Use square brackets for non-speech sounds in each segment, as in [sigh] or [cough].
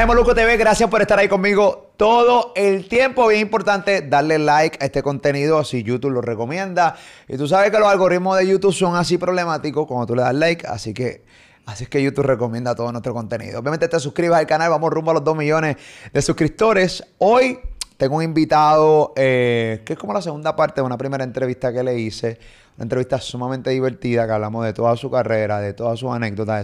en Moluco TV, gracias por estar ahí conmigo todo el tiempo. Bien importante darle like a este contenido si YouTube lo recomienda. Y tú sabes que los algoritmos de YouTube son así problemáticos cuando tú le das like, así que Así es que YouTube recomienda todo nuestro contenido. Obviamente te suscribas al canal, vamos rumbo a los 2 millones de suscriptores. Hoy tengo un invitado eh, que es como la segunda parte de una primera entrevista que le hice entrevista sumamente divertida que hablamos de toda su carrera, de todas sus anécdotas,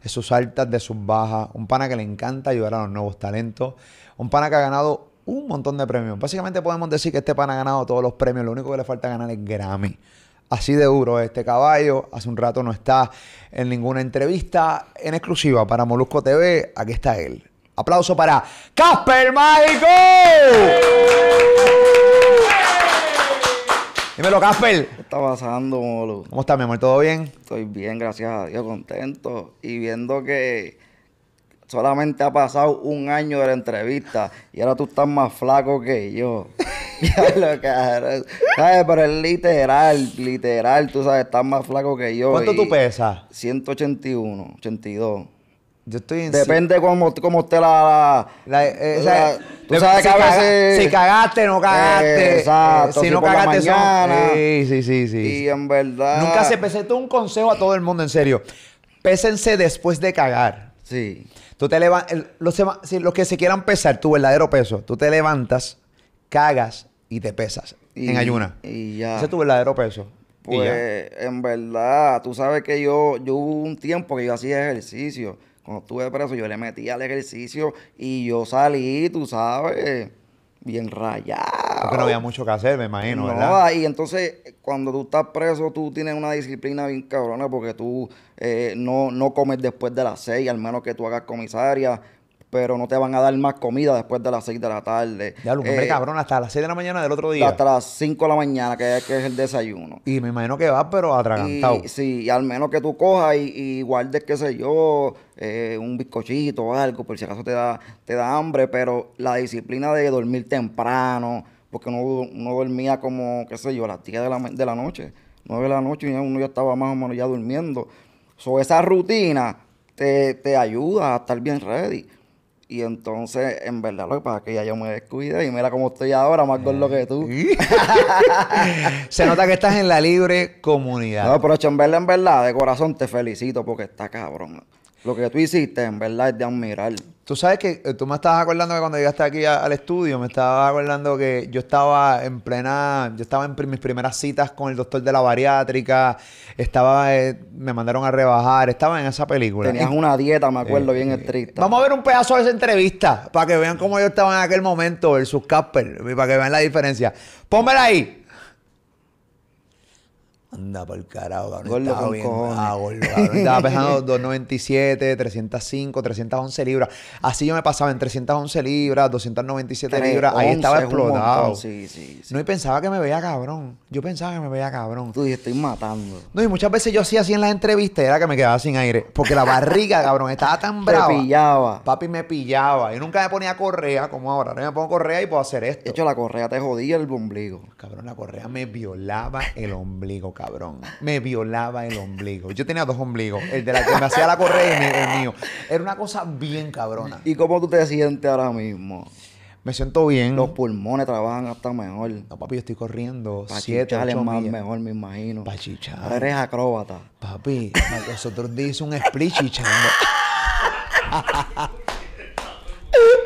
de, sus altas, de sus bajas. Un pana que le encanta ayudar a los nuevos talentos. Un pana que ha ganado un montón de premios. Básicamente podemos decir que este pana ha ganado todos los premios. Lo único que le falta ganar es Grammy así de duro este caballo. Hace un rato no está en ninguna entrevista en exclusiva para Molusco TV. Aquí está él. Aplauso para Casper Mágico. Dímelo, Casper. ¿Qué está pasando, Molo? ¿Cómo estás, mi amor? ¿Todo bien? Estoy bien, gracias a Dios, contento. Y viendo que solamente ha pasado un año de la entrevista y ahora tú estás más flaco que yo. [laughs] lo que, ¿Sabes? Pero es literal, literal, tú sabes, estás más flaco que yo. ¿Cuánto tú pesas? 181, 82. Yo estoy Depende cómo, cómo esté la. Eh, tú sabes si que si cagaste, no cagaste. Eh, si, no cagaste, Sí, sí, sí. Y en verdad. Nunca se pese. Esto es un consejo a todo el mundo, en serio. Pésense después de cagar. Sí. Tú te levantas. Los, que se quieran pesar, tu verdadero peso. Tú te levantas, cagas y te pesas. Y, en ayuna. Y ya. Ese es tu verdadero peso. Pues, en verdad, tú sabes que yo, yo hubo un tiempo que yo hacía ejercicio cuando estuve preso, yo le metí al ejercicio y yo salí, tú sabes, bien rayado. Porque no había mucho que hacer, me imagino, Y entonces, cuando tú estás preso, tú tienes una disciplina bien cabrona porque tú eh, no, no comes después de las seis, al menos que tú hagas comisaria pero no te van a dar más comida después de las 6 de la tarde. Ya, lo eh, cabrón, hasta las 6 de la mañana del otro día. Hasta las 5 de la mañana, que es, el desayuno. Y me imagino que va, pero atragantado. sí, y al menos que tú cojas y, guardes, qué sé yo, eh, un bizcochito o algo, por si acaso te da, te da hambre, pero la disciplina de dormir temprano, porque no, no dormía como, qué sé yo, a las 10 de la, noche, 9 de la noche, y uno ya estaba más o menos ya durmiendo. So, esa rutina te, te ayuda a estar bien ready. Y entonces, en verdad, lo que pasa es que ya yo me descuide y mira cómo estoy ahora, más con lo que tú. [laughs] Se nota que estás en la libre comunidad. No, pero en en verdad, de corazón te felicito porque está cabrón. Lo que tú hiciste, en verdad, es de admirar. Tú sabes que eh, tú me estabas acordando que cuando llegaste aquí al estudio, me estabas acordando que yo estaba en plena, yo estaba en mis primeras citas con el doctor de la bariátrica, estaba, eh, me mandaron a rebajar, estaba en esa película. Tenías una dieta, me acuerdo, eh, bien estricta. Vamos a ver un pedazo de esa entrevista para que vean cómo yo estaba en aquel momento versus Casper, para que vean la diferencia. Pónmela ahí. Anda por carajo, cabrón. Estaba pesando 297, 305, 311 libras. Así yo me pasaba en 311 libras, 297 libras. Ahí estaba explotado. No, y pensaba que me veía cabrón. Yo pensaba que me veía cabrón. Tú, y estoy matando. No, y muchas veces yo hacía así en las entrevistas, era que me quedaba sin aire. Porque la barriga, [laughs] cabrón, estaba tan brava. Me pillaba. Papi me pillaba. Yo nunca me ponía correa como ahora. No me pongo correa y puedo hacer esto. De hecho, la correa te jodía el ombligo. Cabrón, la correa me violaba el ombligo, cabrón cabrón. Me violaba el ombligo. Yo tenía dos ombligos. El de la que me hacía la correa y el mío. Era una cosa bien cabrona. ¿Y cómo tú te sientes ahora mismo? Me siento bien. Los pulmones trabajan hasta mejor. No, papi, yo estoy corriendo. siete, ocho más mejor, me imagino. Para chichar. eres acróbata. Papi, [laughs] los otros un split chichando.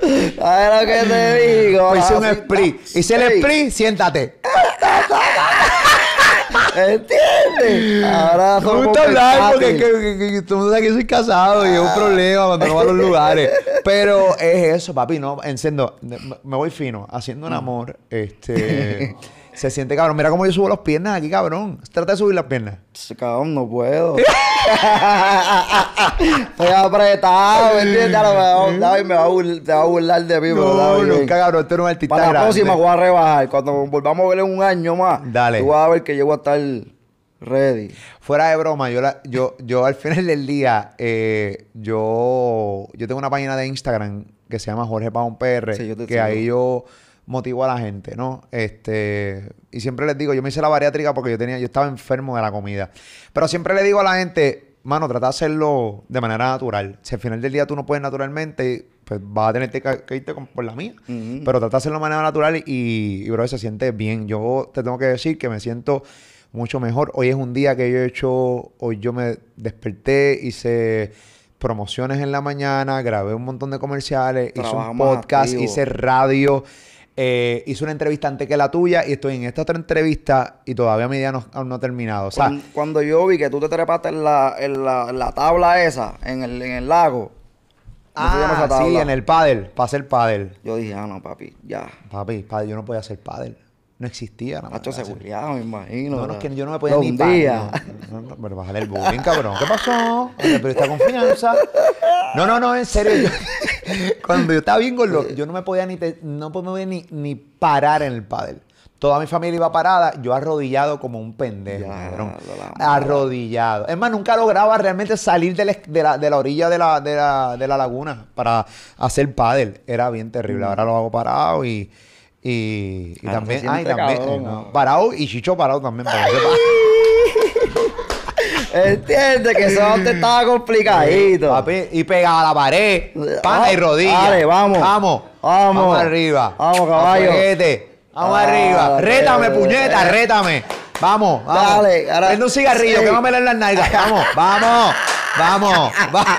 ver [laughs] lo que te digo? Hice un split. Hice el split, siéntate. [laughs] ¿Entiendes? Ahora somos gusta hablar porque que, que, mundo tú que soy casado y es un ah. problema cuando no va a los lugares. [laughs] Pero es eso, papi, no, enciendo, me voy fino, haciendo un mm. amor, este... [laughs] Se siente cabrón. Mira cómo yo subo las piernas aquí, cabrón. Trata de subir las piernas. Cabrón, no puedo. [laughs] Estoy apretado, ¿me entiendes? me va, me va a burlar, te va a burlar de mí, no, nunca, cabrón. Esto no es artista Para la próxima voy a rebajar. Cuando volvamos a ver en un año más, Dale. tú vas a ver que llego a estar ready. Fuera de broma, yo, yo, yo al final del día, eh, yo, yo tengo una página de Instagram que se llama Jorge Pabón PR, que ahí yo motivo a la gente, ¿no? Este, y siempre les digo, yo me hice la bariátrica porque yo tenía, yo estaba enfermo de la comida. Pero siempre le digo a la gente, mano, trata de hacerlo de manera natural. Si al final del día tú no puedes naturalmente, pues vas a tener que, irte por la mía. Pero trata de hacerlo de manera natural y, y, bro, se siente bien. Yo te tengo que decir que me siento mucho mejor. Hoy es un día que yo he hecho, hoy yo me desperté, hice promociones en la mañana, grabé un montón de comerciales, hice un podcast, hice radio. Eh, hice una entrevista antes que la tuya y estoy en esta otra entrevista y todavía mi día no, aún no ha terminado. O sea, cuando, yo vi que tú te trepaste en la, en la, tabla esa, en el, en el lago. Ah, sí, en el pádel. para el pádel. Yo dije, ah, no, papi, ya. Papi, yo no podía hacer pádel. No existía nada más. seguridad, me imagino. No, no, es que yo no me podía ni día. Un pero bájale el bullying, cabrón. ¿Qué pasó? Pero esta confianza. No, no, no, en serio. [laughs] Cuando yo estaba bien gordo, yo no me podía ni, no podía ni, ni parar en el pádel. Toda mi familia iba parada, yo arrodillado como un pendejo. arrodillado. Es más, nunca lograba realmente salir de la, orilla de la, laguna para hacer pádel. Era bien terrible. Mm. Ahora lo hago parado y, y, ah, también... Ay, también Parado y Chicho parado también. [laughs] entiende Que eso te estaba complicadito. y pegaba a la pared, pana y ah, rodilla. Dale, vamos. Vamos. Vamos. arriba. Vamos, caballo. Vamos ah, arriba. rétame, puñeta, rétame. Vamos, vamos. Dale, ahora, un cigarrillo, que vamos a en las nalgas. Vamos, vamos. Vamos, [laughs] vamos.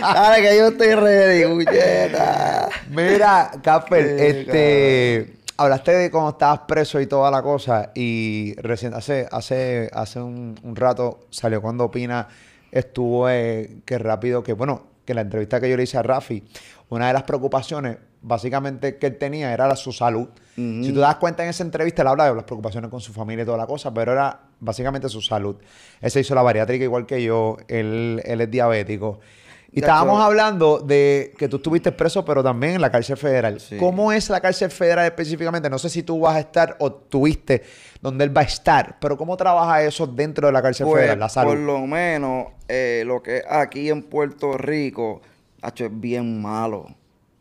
Dale, que yo estoy ready, puñeta. Mira, Casper, este. Hablaste de cómo estabas preso y toda la cosa. Y recién, hace, hace, hace un, rato salió cuando opina, estuvo eh, que rápido, que bueno, que la entrevista que yo le hice a Rafi, una de las preocupaciones básicamente que él tenía era su salud. Si tú das cuenta en esa entrevista, él habla de las preocupaciones con su familia y toda la cosa, pero era básicamente su salud. Él se hizo la bariátrica igual que yo, él, él es diabético. Y estábamos hablando de que tú estuviste preso, pero también en la cárcel federal. ¿Cómo es la cárcel federal específicamente? No sé si tú vas a estar o tuviste donde él va a estar, pero ¿cómo trabaja eso dentro de la cárcel pues, federal, la salud? Por lo menos eh, lo que aquí en Puerto Rico, hecho, es bien malo.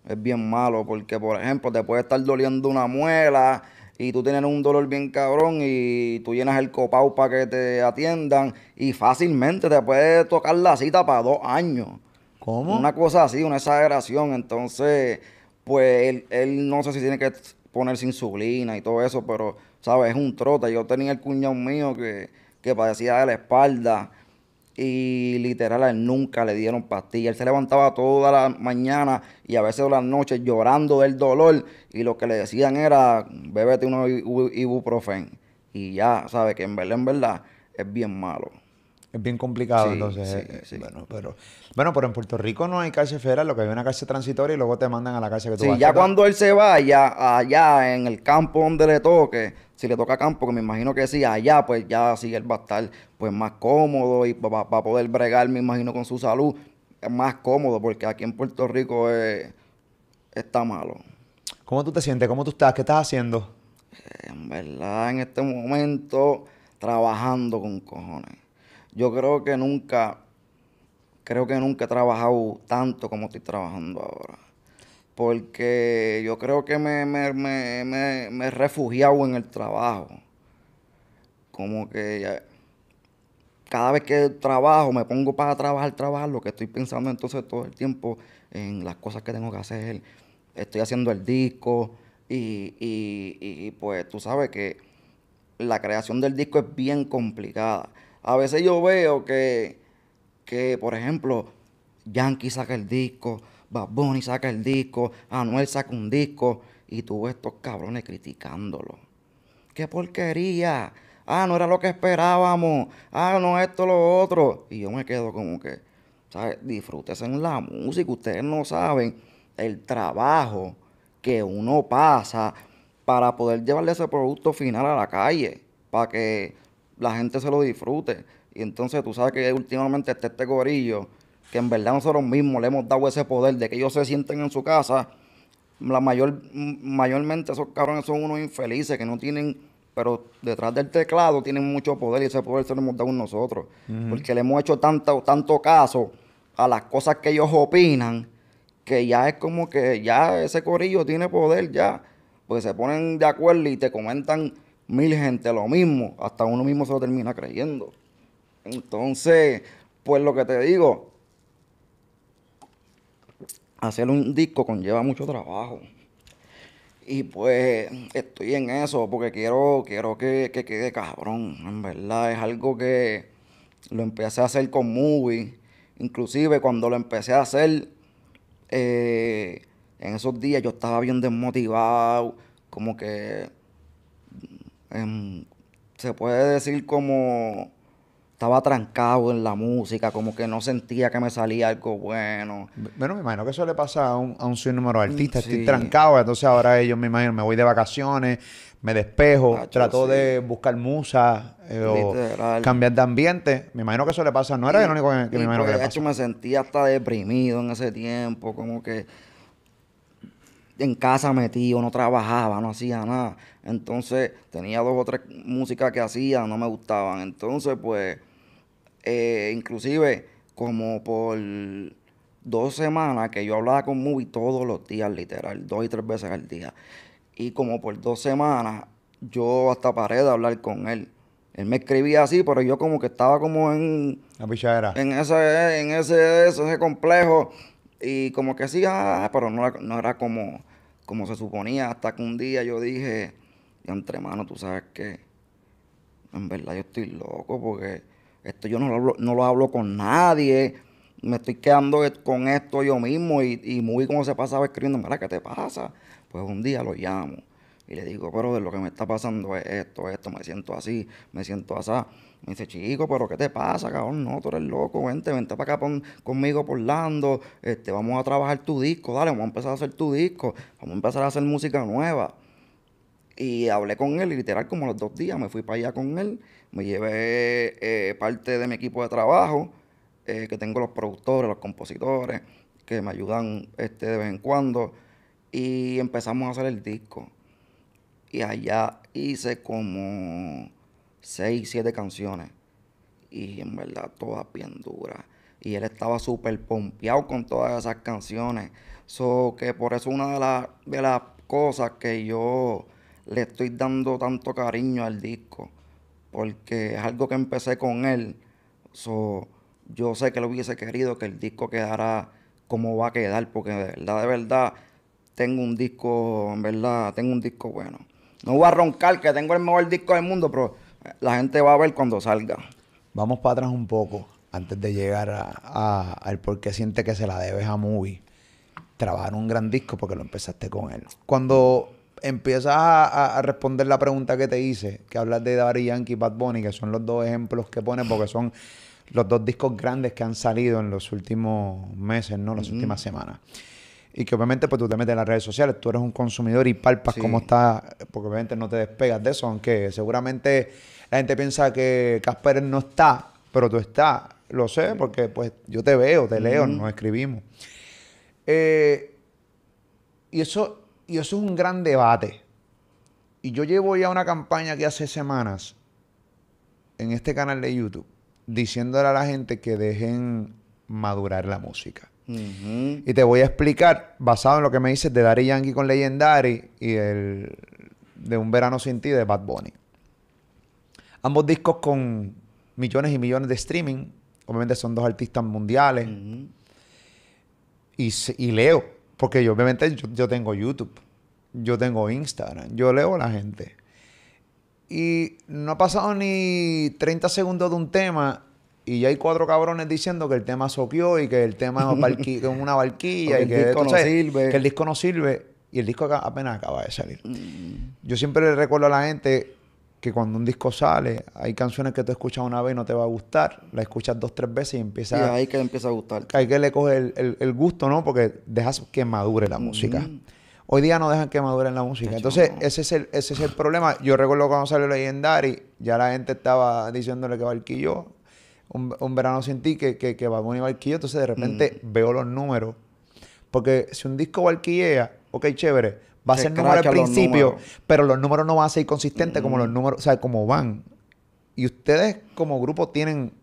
Es bien malo porque, por ejemplo, te puede estar doliendo una muela y tú tienes un dolor bien cabrón y tú llenas el copau para que te atiendan y fácilmente te puede tocar la cita para dos años. Una cosa así, una exageración. Entonces, pues él, él no sé si tiene que ponerse insulina y todo eso, pero, ¿sabes? Es un trota. Yo tenía el cuñado mío que, que padecía de la espalda y literal él nunca le dieron pastilla Él se levantaba toda la mañana y a veces las noches llorando del dolor y lo que le decían era, bébete uno ibuprofen. Y ya, ¿sabes? Que en verdad, en verdad, es bien malo. Es bien complicado, entonces. Eh, bueno, pero, bueno, pero en Puerto Rico no hay cárcel federal, lo que hay una cárcel transitoria y luego te mandan a la cárcel que tú sí, ya cuando él se vaya allá en el campo donde le toque, si le toca campo, que me imagino que sí, allá pues ya sí él va a estar pues más cómodo y va, a poder bregar, me imagino, con su salud eh, más cómodo, porque aquí en Puerto Rico eh, está malo. ¿Cómo tú te sientes? ¿Cómo tú estás? ¿Qué estás haciendo? En verdad, en este momento, trabajando con cojones yo creo que nunca, creo que nunca he trabajado tanto como estoy trabajando ahora. Porque yo creo que me, me, he refugiado en el trabajo. Como que cada vez que trabajo, me pongo para trabajar, trabajar, lo que estoy pensando entonces todo el tiempo en las cosas que tengo que hacer. Estoy haciendo el disco y pues tú sabes que la creación del disco es bien complicada. A veces yo veo que, que por ejemplo, Yankee saca el disco, Bad Bunny saca el disco, Anuel saca un disco, y tú estos cabrones criticándolo. ¡Qué porquería! Ah, no era lo que esperábamos. Ah, no esto, lo otro. Y yo me quedo como que, ¿sabes? en la música. Ustedes no saben el trabajo que uno pasa para poder llevarle ese producto final a la calle. Para que la gente se lo disfrute. Y entonces tú sabes que últimamente está este corillo que en verdad nosotros mismos le hemos dado ese poder de que ellos se sienten en su casa. La mayor, mayormente esos cabrones son unos infelices que no tienen, pero detrás del teclado tienen mucho poder y ese poder se lo hemos dado nosotros. Porque le hemos hecho tanto, tanto caso a las cosas que ellos opinan que ya es como que ya ese corillo tiene poder ya. Porque se ponen de acuerdo y te comentan mil gente lo mismo, hasta uno mismo se lo termina creyendo. Entonces, pues lo que te digo, hacer un disco conlleva mucho trabajo. Y pues estoy en eso, porque quiero, quiero que, quede cabrón, en verdad. Es algo que lo empecé a hacer con movie. Inclusive cuando lo empecé a hacer, eh, en esos días yo estaba bien desmotivado, como que Em, se puede decir como estaba trancado en la música, como que no sentía que me salía algo bueno. Bueno, me imagino que eso le pasa a un, a un sinnúmero de mm, artistas. Estoy trancado, entonces ahora ellos me imagino, me voy de vacaciones, me despejo, trato de buscar musa eh, o cambiar de ambiente. Me imagino que eso le pasa. No era el único que, me imagino que le me sentía hasta deprimido en ese tiempo, como que en casa metido, no trabajaba, no hacía nada. Entonces tenía dos o tres músicas que hacía, no me gustaban. Entonces, pues, eh, inclusive como por dos semanas que yo hablaba con Mubi todos los días, literal, dos y tres veces al día. Y como por dos semanas yo hasta paré de hablar con él. Él me escribía así, pero yo como que estaba como en... La pichadera. En ese, en ese, ese, complejo. Y como que sí, ah, pero no, era como, como se suponía. Hasta que un día yo dije, entre manos, tú sabes que en verdad yo estoy loco porque esto yo no lo hablo, no lo hablo con nadie. Me estoy quedando e-, con esto yo mismo y, muy como se pasaba escribiendo, mira, ¿qué te pasa? Pues un día lo llamo y le digo, pero de lo que me está pasando es esto, esto, me siento así, me siento así. Me dice, chico, pero ¿qué te pasa, cabrón? No, tú eres loco, vente, vente para acá conmigo por Lando, este, vamos a trabajar tu disco, dale, vamos a empezar a hacer tu disco, vamos a empezar a hacer música nueva. Y hablé con él literal como los dos días me fui para allá con él, me llevé eh, parte de mi equipo de trabajo, eh, que tengo los productores, los compositores, que me ayudan este, de vez en cuando, y empezamos a hacer el disco. Y allá hice como seis, siete canciones. Y en verdad todas bien duras. Y él estaba súper pompeado con todas esas canciones. So que por eso una de, de las cosas que yo le estoy dando tanto cariño al disco, porque es algo que empecé con él. yo sé que lo hubiese querido que el disco quedara como va a quedar, porque de verdad, de verdad, tengo un disco, en verdad, tengo un disco bueno. No voy a roncar que tengo el mejor disco del mundo, pero la gente va a ver cuando salga. Vamos para atrás un poco, antes de llegar a, al por qué siente que se la debes a Movie. Trabajar un gran disco porque lo empezaste con él. Cuando empiezas a, responder la pregunta que te hice, que hablas de Daddy Yankee y Bad Bunny, que son los dos ejemplos que pones, porque son los dos discos grandes que han salido en los últimos meses, ¿no? Las últimas semanas. Y que obviamente pues tú te metes en las redes sociales, tú eres un consumidor y palpas cómo está, porque obviamente no te despegas de eso, aunque seguramente la gente piensa que Casper no está, pero tú estás, lo sé, porque pues yo te veo, te leo, nos escribimos. Eh, y eso y eso es un gran debate. Y yo llevo ya una campaña que hace semanas en este canal de YouTube diciéndole a la gente que dejen madurar la música. Y te voy a explicar, basado en lo que me dices de Dari Yankee con Legendary y el de Un Verano Sin Ti de Bad Bunny. Ambos discos con millones y millones de streaming. Obviamente son dos artistas mundiales. y leo porque yo obviamente yo, tengo YouTube, yo tengo Instagram, yo leo a la gente. Y no ha pasado ni 30 segundos de un tema y ya hay cuatro cabrones diciendo que el tema soqueó y que el tema es [laughs] una barquilla y el disco no sirve. Que el disco no sirve y el disco apenas acaba de salir. Mm. Yo siempre le recuerdo a la gente que cuando un disco sale, hay canciones que tú escuchas una vez y no te va a gustar, la escuchas dos, tres veces y empieza... Y ahí que le empieza a gustar. Hay que le coge el, gusto, ¿no? Porque dejas que madure la música. Mm. Hoy día no dejan que madure la música. Entonces, ese es, el, ese es el problema. Yo recuerdo cuando salió Legendary, ya la gente estaba diciéndole que Barquillo, un, un verano sin ti, que, que, que y Barquillo. Entonces, de repente mm. veo los números. Porque si un disco barquillea, ok, chévere, Va a ser número al principio, pero los números no van a ser consistentes como los mm. números, o sea, como van. Y ustedes como grupo tienen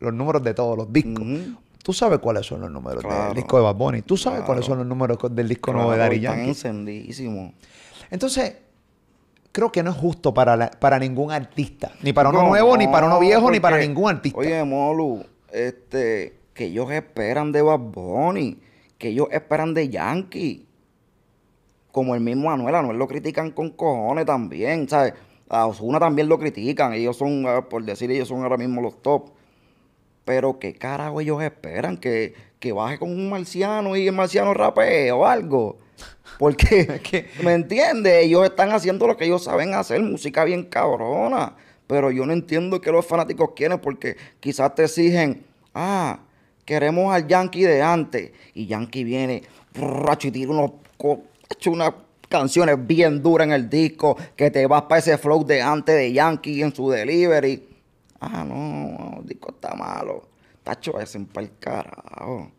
los números de todos los discos. Mm-hmm. Tú sabes cuáles son los números del disco de Bad Bunny. Tú sabes cuáles son los números del disco nuevo de Daddy Yankee. encendidísimo. Entonces, creo que no es justo para, para ningún artista. Ni para uno nuevo, ni para uno viejo, ni para ningún artista. Oye, Molu, este, que ellos esperan de Bad Bunny, que ellos esperan de Yankee como el mismo Anuel. Anuel lo critican con cojones también, ¿sabes? A Osuna también lo critican. Ellos son, ah, por decir, ellos son ahora mismo los top. Pero qué carajo ellos esperan que, baje con un marciano y el marciano rapee o algo. Porque, [laughs] ¿me entiendes? Ellos están haciendo lo que ellos saben hacer, música bien cabrona. Pero yo no entiendo qué los fanáticos quieren porque quizás te exigen, ah, queremos al Yankee de antes. Y Yankee viene, racho, y tira unos hecho unas canciones bien duras en el disco, que te vas para ese flow de antes de Yankee en su delivery. Ah, no, el disco está malo. Tacho, ese para el carajo.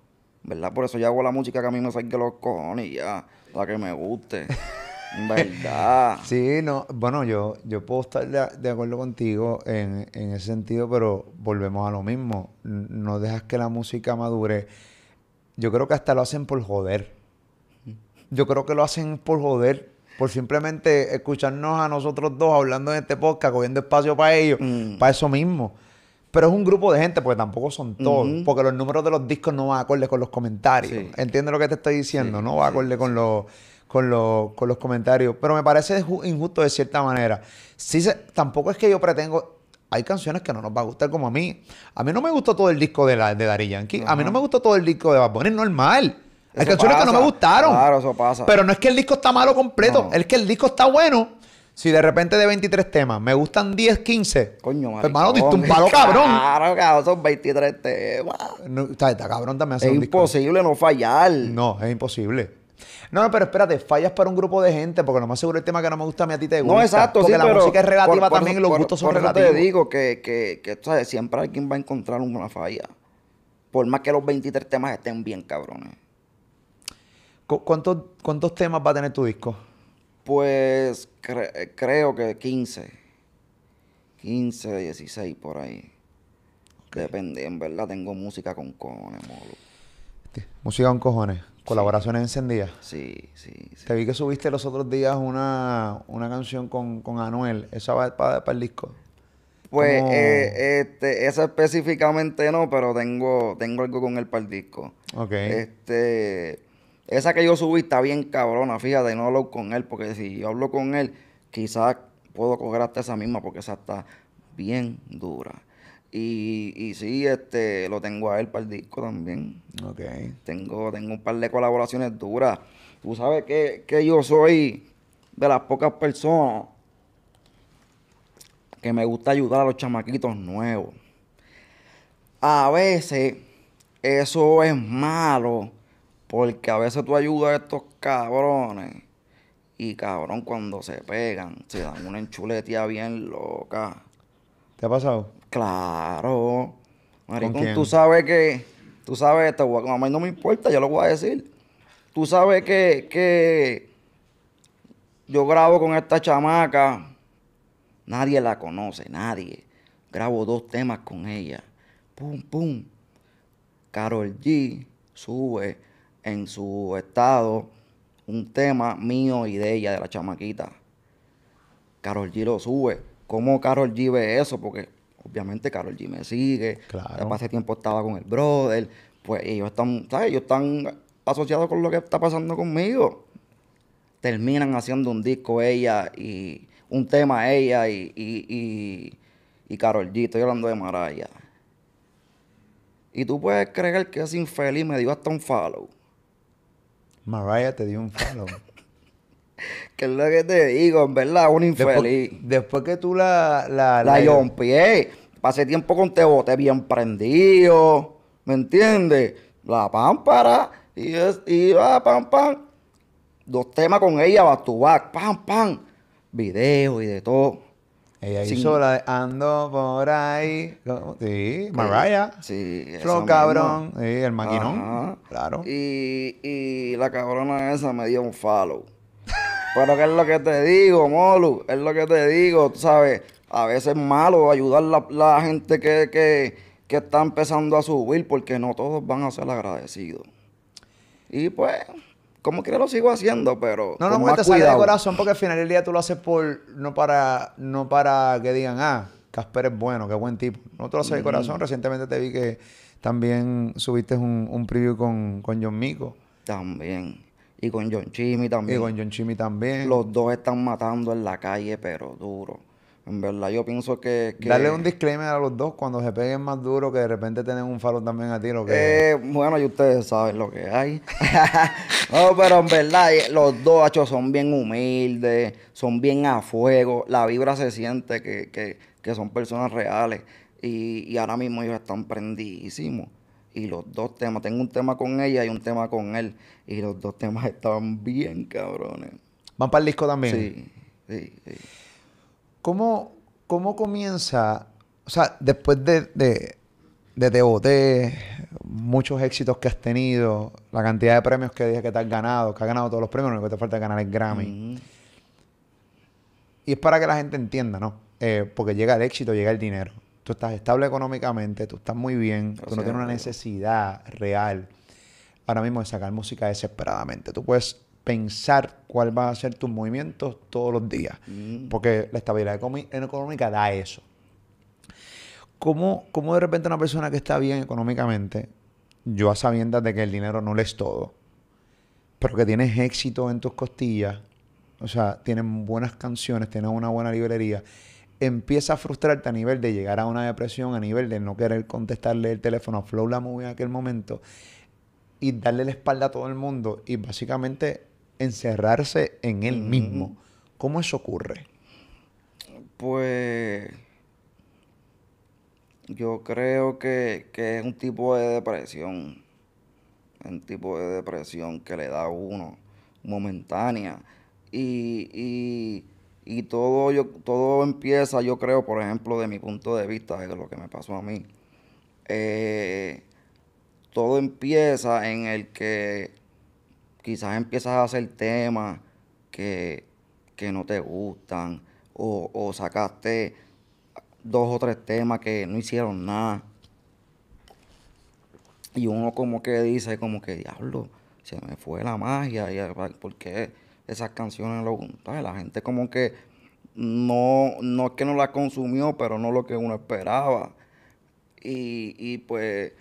¿Verdad? Por eso yo hago la música que a mí me salga los cojones y ya, la que me guste. [laughs] ¿Verdad? Sí, no, bueno, yo, yo puedo estar de, acuerdo contigo en, en, ese sentido, pero volvemos a lo mismo. No dejas que la música madure. Yo creo que hasta lo hacen por joder yo creo que lo hacen por joder, por simplemente escucharnos a nosotros dos hablando en este podcast, cogiendo espacio para ellos, mm. para eso mismo. Pero es un grupo de gente, porque tampoco son todos, porque los números de los discos no van acorde con los comentarios. ¿Entiendes lo que te estoy diciendo, no va acorde con los con, los, con los comentarios. Pero me parece injusto de cierta manera. Si tampoco es que yo pretengo. Hay canciones que no nos va a gustar como a mí. A mí no me gustó todo el disco de, la, de Yankee. A mí no me gustó todo el disco de Bad Bunny. Normal. Hay canciones que no me gustaron. Claro, eso pasa. Pero no es que el disco está malo completo, es que el disco está bueno. Si de repente de 23 temas me gustan 10, 15. Coño, madre. Hermano, diste un palo cabrón. Claro, cabrón, son 23 temas. está, está, cabrón también hacer Es imposible no fallar. No, es imposible. No, no, pero espérate, fallas para un grupo de gente, porque nomás seguro el tema que no me gusta a mí a ti te gusta. No, exacto, Porque la música es relativa también y los gustos son relativos. te digo que, que, que ¿sabes? siempre alguien va a encontrar una falla. Por más que los 23 temas estén bien cabrones. ¿Cuántos, ¿Cuántos temas va a tener tu disco? Pues creo que 15. 15, 16 por ahí. Depende, en verdad tengo música con cojones, molo. Este, música con cojones. Colaboraciones encendidas. Sí, sí, sí, Te vi que subiste los otros días una, canción con, Anuel. ¿Esa va para, para el disco? Pues eh, este, esa específicamente no, pero tengo, tengo algo con él para el disco. Ok. Este esa que yo subí está bien cabrona, fíjate, no hablo con él, porque si yo hablo con él, quizás puedo coger hasta esa misma, porque esa está bien dura. Y, y sí, este, lo tengo a él para el disco también. Ok. Tengo, tengo un par de colaboraciones duras. Tú sabes que, que yo soy de las pocas personas que me gusta ayudar a los chamaquitos nuevos. A veces eso es malo porque a veces tú ayudas a estos cabrones y cabrón cuando se pegan, se dan una enchuletía bien loca. ¿Te ha pasado? Claro. Maricón, tú sabes que, tú sabes, esto, a mí no me importa, yo lo voy a decir. Tú sabes que, que yo grabo con esta chamaca, nadie la conoce, nadie. Grabo dos temas con ella. Pum, pum. Carol G sube en su estado un tema mío y de ella, de la chamaquita. Carol G lo sube. ¿Cómo Carol G ve eso? Porque obviamente Carol G me sigue. Claro. Hace tiempo estaba con el brother. Pues ellos están, ¿sabes? Ellos están asociados con lo que está pasando conmigo. Terminan haciendo un disco ella y un tema ella y, y, y Carol G. Estoy hablando de Maraya. Y tú puedes creer que ese infeliz me dio hasta un follow. Mariah te dio un follow. [laughs] que es lo que te digo, en verdad, un infeliz. Después, que tú la... La, la, Pasé tiempo con Tebote bien prendido, ¿me entiendes? La pampara y, es, y va, pam, pam. Dos temas con ella, va, tu back, pam, pam. Video y de todo. Ella ahí Ando por ahí. Sí, Mariah. Sí, Flow cabrón. Sí, el maquinón. Claro. Y, la cabrona esa me dio un follow. Pero que es lo que te digo, Molu. Es lo que te digo, tú sabes. A veces es malo ayudar a la, gente que, que está empezando a subir porque no todos van a ser agradecidos. Y pues, como que lo sigo haciendo, pero. No, no, no, te sale de corazón porque al final del día tú lo haces por. No para, no para que digan, ah, Casper es bueno, qué buen tipo. No te lo haces de corazón. Recientemente te vi que también subiste un, un preview con, con John Mico. También. Y con John Chimi también. Y con John Chimi también. Los dos están matando en la calle, pero duro. En verdad, yo pienso que, darle un disclaimer a los dos cuando se peguen más duro, que de repente tienen un faro también a tiro. Que... Eh, bueno, y ustedes saben lo que hay. [laughs] no, pero en verdad, eh, los dos, hachos, son bien humildes, son bien a fuego. La vibra se siente que, son personas reales. Y, ahora mismo ellos están prendísimos. Y los dos temas, tengo un tema con ella y un tema con él. Y los dos temas [laughs] están bien cabrones. ¿Van para el disco también? Sí, sí, sí. ¿Cómo, cómo comienza? O sea, después de, de, de muchos éxitos que has tenido, la cantidad de premios que dije que te has ganado, que has ganado todos los premios, lo único que te falta es ganar el Grammy. Y es para que la gente entienda, ¿no? Eh, porque llega el éxito, llega el dinero. Tú estás estable económicamente, tú estás muy bien, tú no tienes una necesidad real ahora mismo de sacar música desesperadamente. Tú puedes pensar cuál va a ser tus movimientos todos los días, mm. porque la estabilidad económica da eso. ¿Cómo, de repente una persona que está bien económicamente, yo a sabiendas de que el dinero no le es todo, pero que tienes éxito en tus costillas, o sea, tienes buenas canciones, tienes una buena librería, empieza a frustrarte a nivel de llegar a una depresión, a nivel de no querer contestarle el teléfono a Flow la en aquel momento y darle la espalda a todo el mundo y básicamente encerrarse en él mismo. ¿Cómo eso ocurre? Pues yo creo que, es un tipo de depresión, un tipo de depresión que le da a uno momentánea. Y, todo, yo, todo empieza, yo creo, por ejemplo, de mi punto de vista, de lo que me pasó a mí. Eh, todo empieza en el que quizás empiezas a hacer temas que, no te gustan o, sacaste dos o tres temas que no hicieron nada. Y uno como que dice, como que diablo, se me fue la magia, y, qué esas canciones lo juntas? la gente como que no, no es que no las consumió, pero no lo que uno esperaba. Y, y pues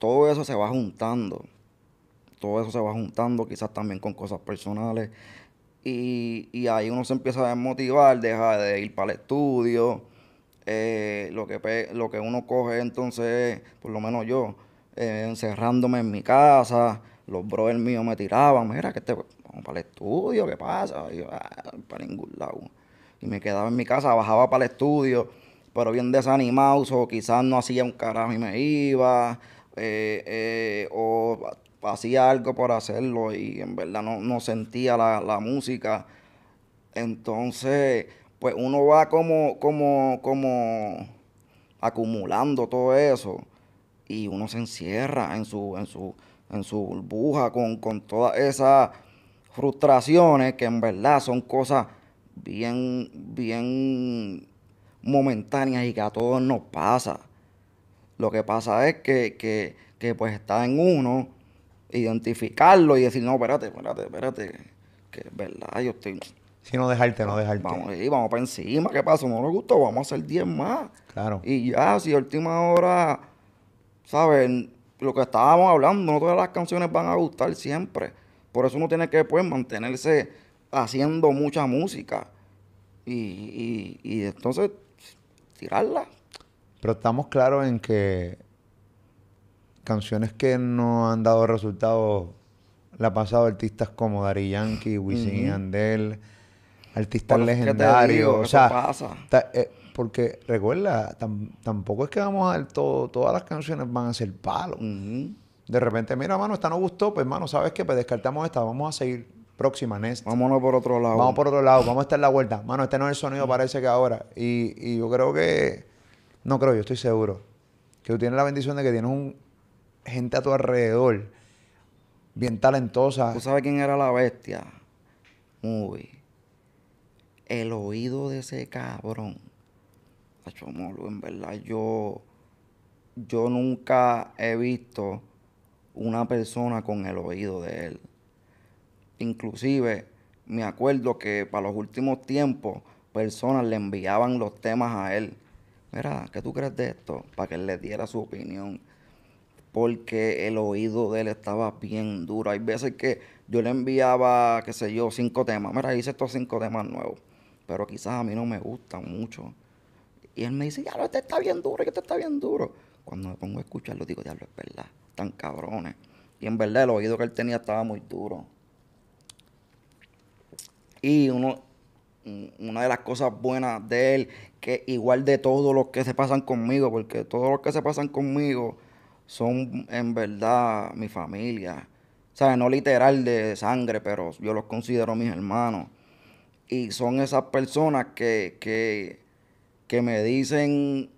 todo eso se va juntando todo eso se va juntando, quizás también con cosas personales. Y, ahí uno se empieza a desmotivar, deja de ir para el estudio. Eh, lo, que, lo que uno coge entonces, por lo menos yo, eh, encerrándome en mi casa, los brothers míos me tiraban, mira, que te, vamos para el estudio, ¿qué pasa? Y ah, para ningún lado. Y me quedaba en mi casa, bajaba para el estudio, pero bien desanimado, o quizás no hacía un carajo y me iba, eh, o hacía algo por hacerlo y en verdad no, sentía la, música. Entonces, pues uno va como, como, como acumulando todo eso y uno se encierra en su, en su, en su burbuja con, todas esas frustraciones que en verdad son cosas bien, bien momentáneas y que a todos nos pasa. Lo que pasa es que, que pues está en uno identificarlo y decir, no, espérate, espérate, espérate, que es verdad, yo estoy... Si no dejarte, no dejarte. Vamos, y vamos para encima, ¿qué pasó? No nos gustó, vamos a hacer 10 más. Claro. Y ya, si última hora, ¿sabes? Lo que estábamos hablando, no todas las canciones van a gustar siempre. Por eso uno tiene que, pues, mantenerse haciendo mucha música. Y, y, y entonces, tirarla. Pero estamos claros en que canciones que no han dado resultados, la ha pasado artistas como Dari Yankee, Wisin y Andel, artistas legendarios. o sea, eh, porque recuerda, tampoco es que vamos a dar todo, todas las canciones van a ser palo. De repente, mira, mano, esta no gustó, pues, mano, ¿sabes qué? Pues descartamos esta, vamos a seguir próxima, esta. Vámonos por otro lado. Vamos por otro lado, vamos a estar en la vuelta. Mano, este no es el sonido, parece que ahora. Y, y yo creo que, no creo, yo estoy seguro, que tú tienes la bendición de que tienes un gente a tu alrededor bien talentosa. ¿Tú sabes quién era la bestia? Muy. El oído de ese cabrón. en verdad, yo, yo nunca he visto una persona con el oído de él. Inclusive, me acuerdo que para los últimos tiempos, personas le enviaban los temas a él. Mira, ¿qué tú crees de esto? Para que él le diera su opinión porque el oído de él estaba bien duro. Hay veces que yo le enviaba, qué sé yo, cinco temas. Mira, hice estos cinco temas nuevos, pero quizás a mí no me gustan mucho. Y él me dice, ya, este está bien duro, este está bien duro. Cuando me pongo a escucharlo, digo, diablo, es verdad, Están cabrones. Y en verdad el oído que él tenía estaba muy duro. Y uno, mm, una de las cosas buenas de él, que igual de todos los que se pasan conmigo, porque todos los que se pasan conmigo son en verdad mi familia. ¿Sabes? No literal de sangre, pero yo los considero mis hermanos. Y son esas personas que, que, me dicen,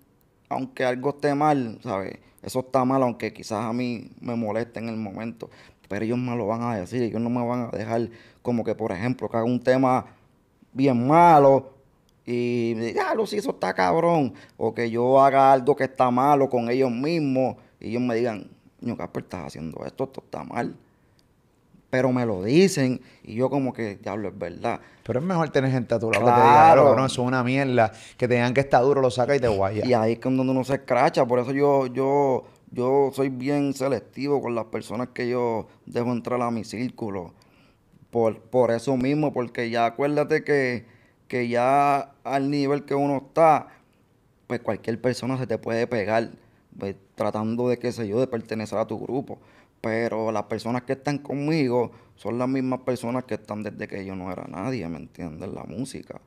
aunque algo esté mal, ¿sabes? Eso está mal, aunque quizás a mí me moleste en el momento. Pero ellos me lo van a decir, ellos no me van a dejar como que, por ejemplo, que haga un tema bien malo y ya, ah, lo eso está cabrón. O que yo haga algo que está malo con ellos mismos y ellos me digan, ño, Casper, estás haciendo esto, esto está mal. Pero me lo dicen y yo como que, diablo, es verdad. Pero es mejor tener gente a tu lado que te diga, no, eso es una mierda, que te digan que está duro, lo saca y te guaya. Y ahí es donde uno se escracha, por eso yo, yo, yo soy bien selectivo con las personas que yo dejo entrar a mi círculo. Por, por eso mismo, porque ya acuérdate que, ya al nivel que uno está, pues cualquier persona se te puede pegar. Pues, tratando de, qué sé yo, de pertenecer a tu grupo. Pero las personas que están conmigo son las mismas personas que están desde que yo no era nadie, ¿me entiendes? La música.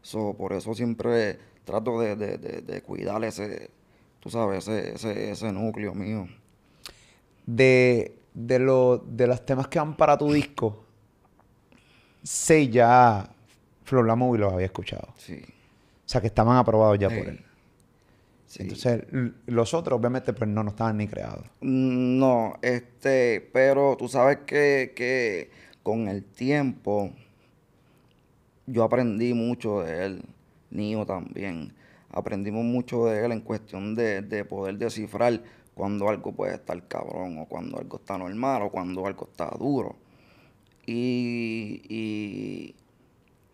So, por eso siempre trato de, de, cuidar ese, tú sabes, ese, ese, ese núcleo mío. De, de, lo, de los temas que van para tu disco, sé ya Flor la y los había escuchado. Sí. O sea, que estaban aprobados ya por eh, él. Entonces, los otros obviamente pues no, no estaban ni creados. Mm, no, este, pero tú sabes que, con el tiempo yo aprendí mucho de él, Nio también. Aprendimos mucho de él en cuestión de, poder descifrar cuando algo puede estar cabrón, o cuando algo está normal, o cuando algo está duro. Y, y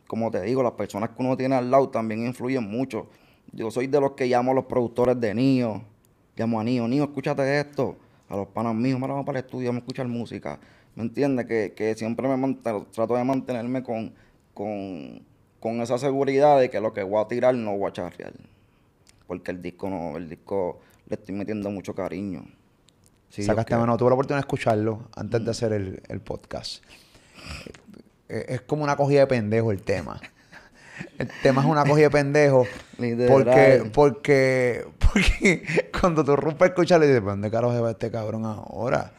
como te digo, las personas que uno tiene al lado también influyen mucho yo soy de los que llamo a los productores de Nio. Llamo a Nio, Nio, escúchate esto. A los panas míos, me vamos para el estudio, a escuchar música. ¿Me entiendes? Que, que siempre me trato de mantenerme con, con, esa seguridad de que lo que voy a tirar no voy a charrear. Porque el disco no, el disco le estoy metiendo mucho cariño. Sí, Sacaste mano, tuve la oportunidad de escucharlo antes de mm. hacer el, el podcast. Eh, es como una cogida de pendejo el tema. El tema es una cogida de pendejo. [laughs] porque, porque, porque [laughs] cuando tú rompes el cuchillo, dices, ¿para dónde carajo se va este cabrón ahora?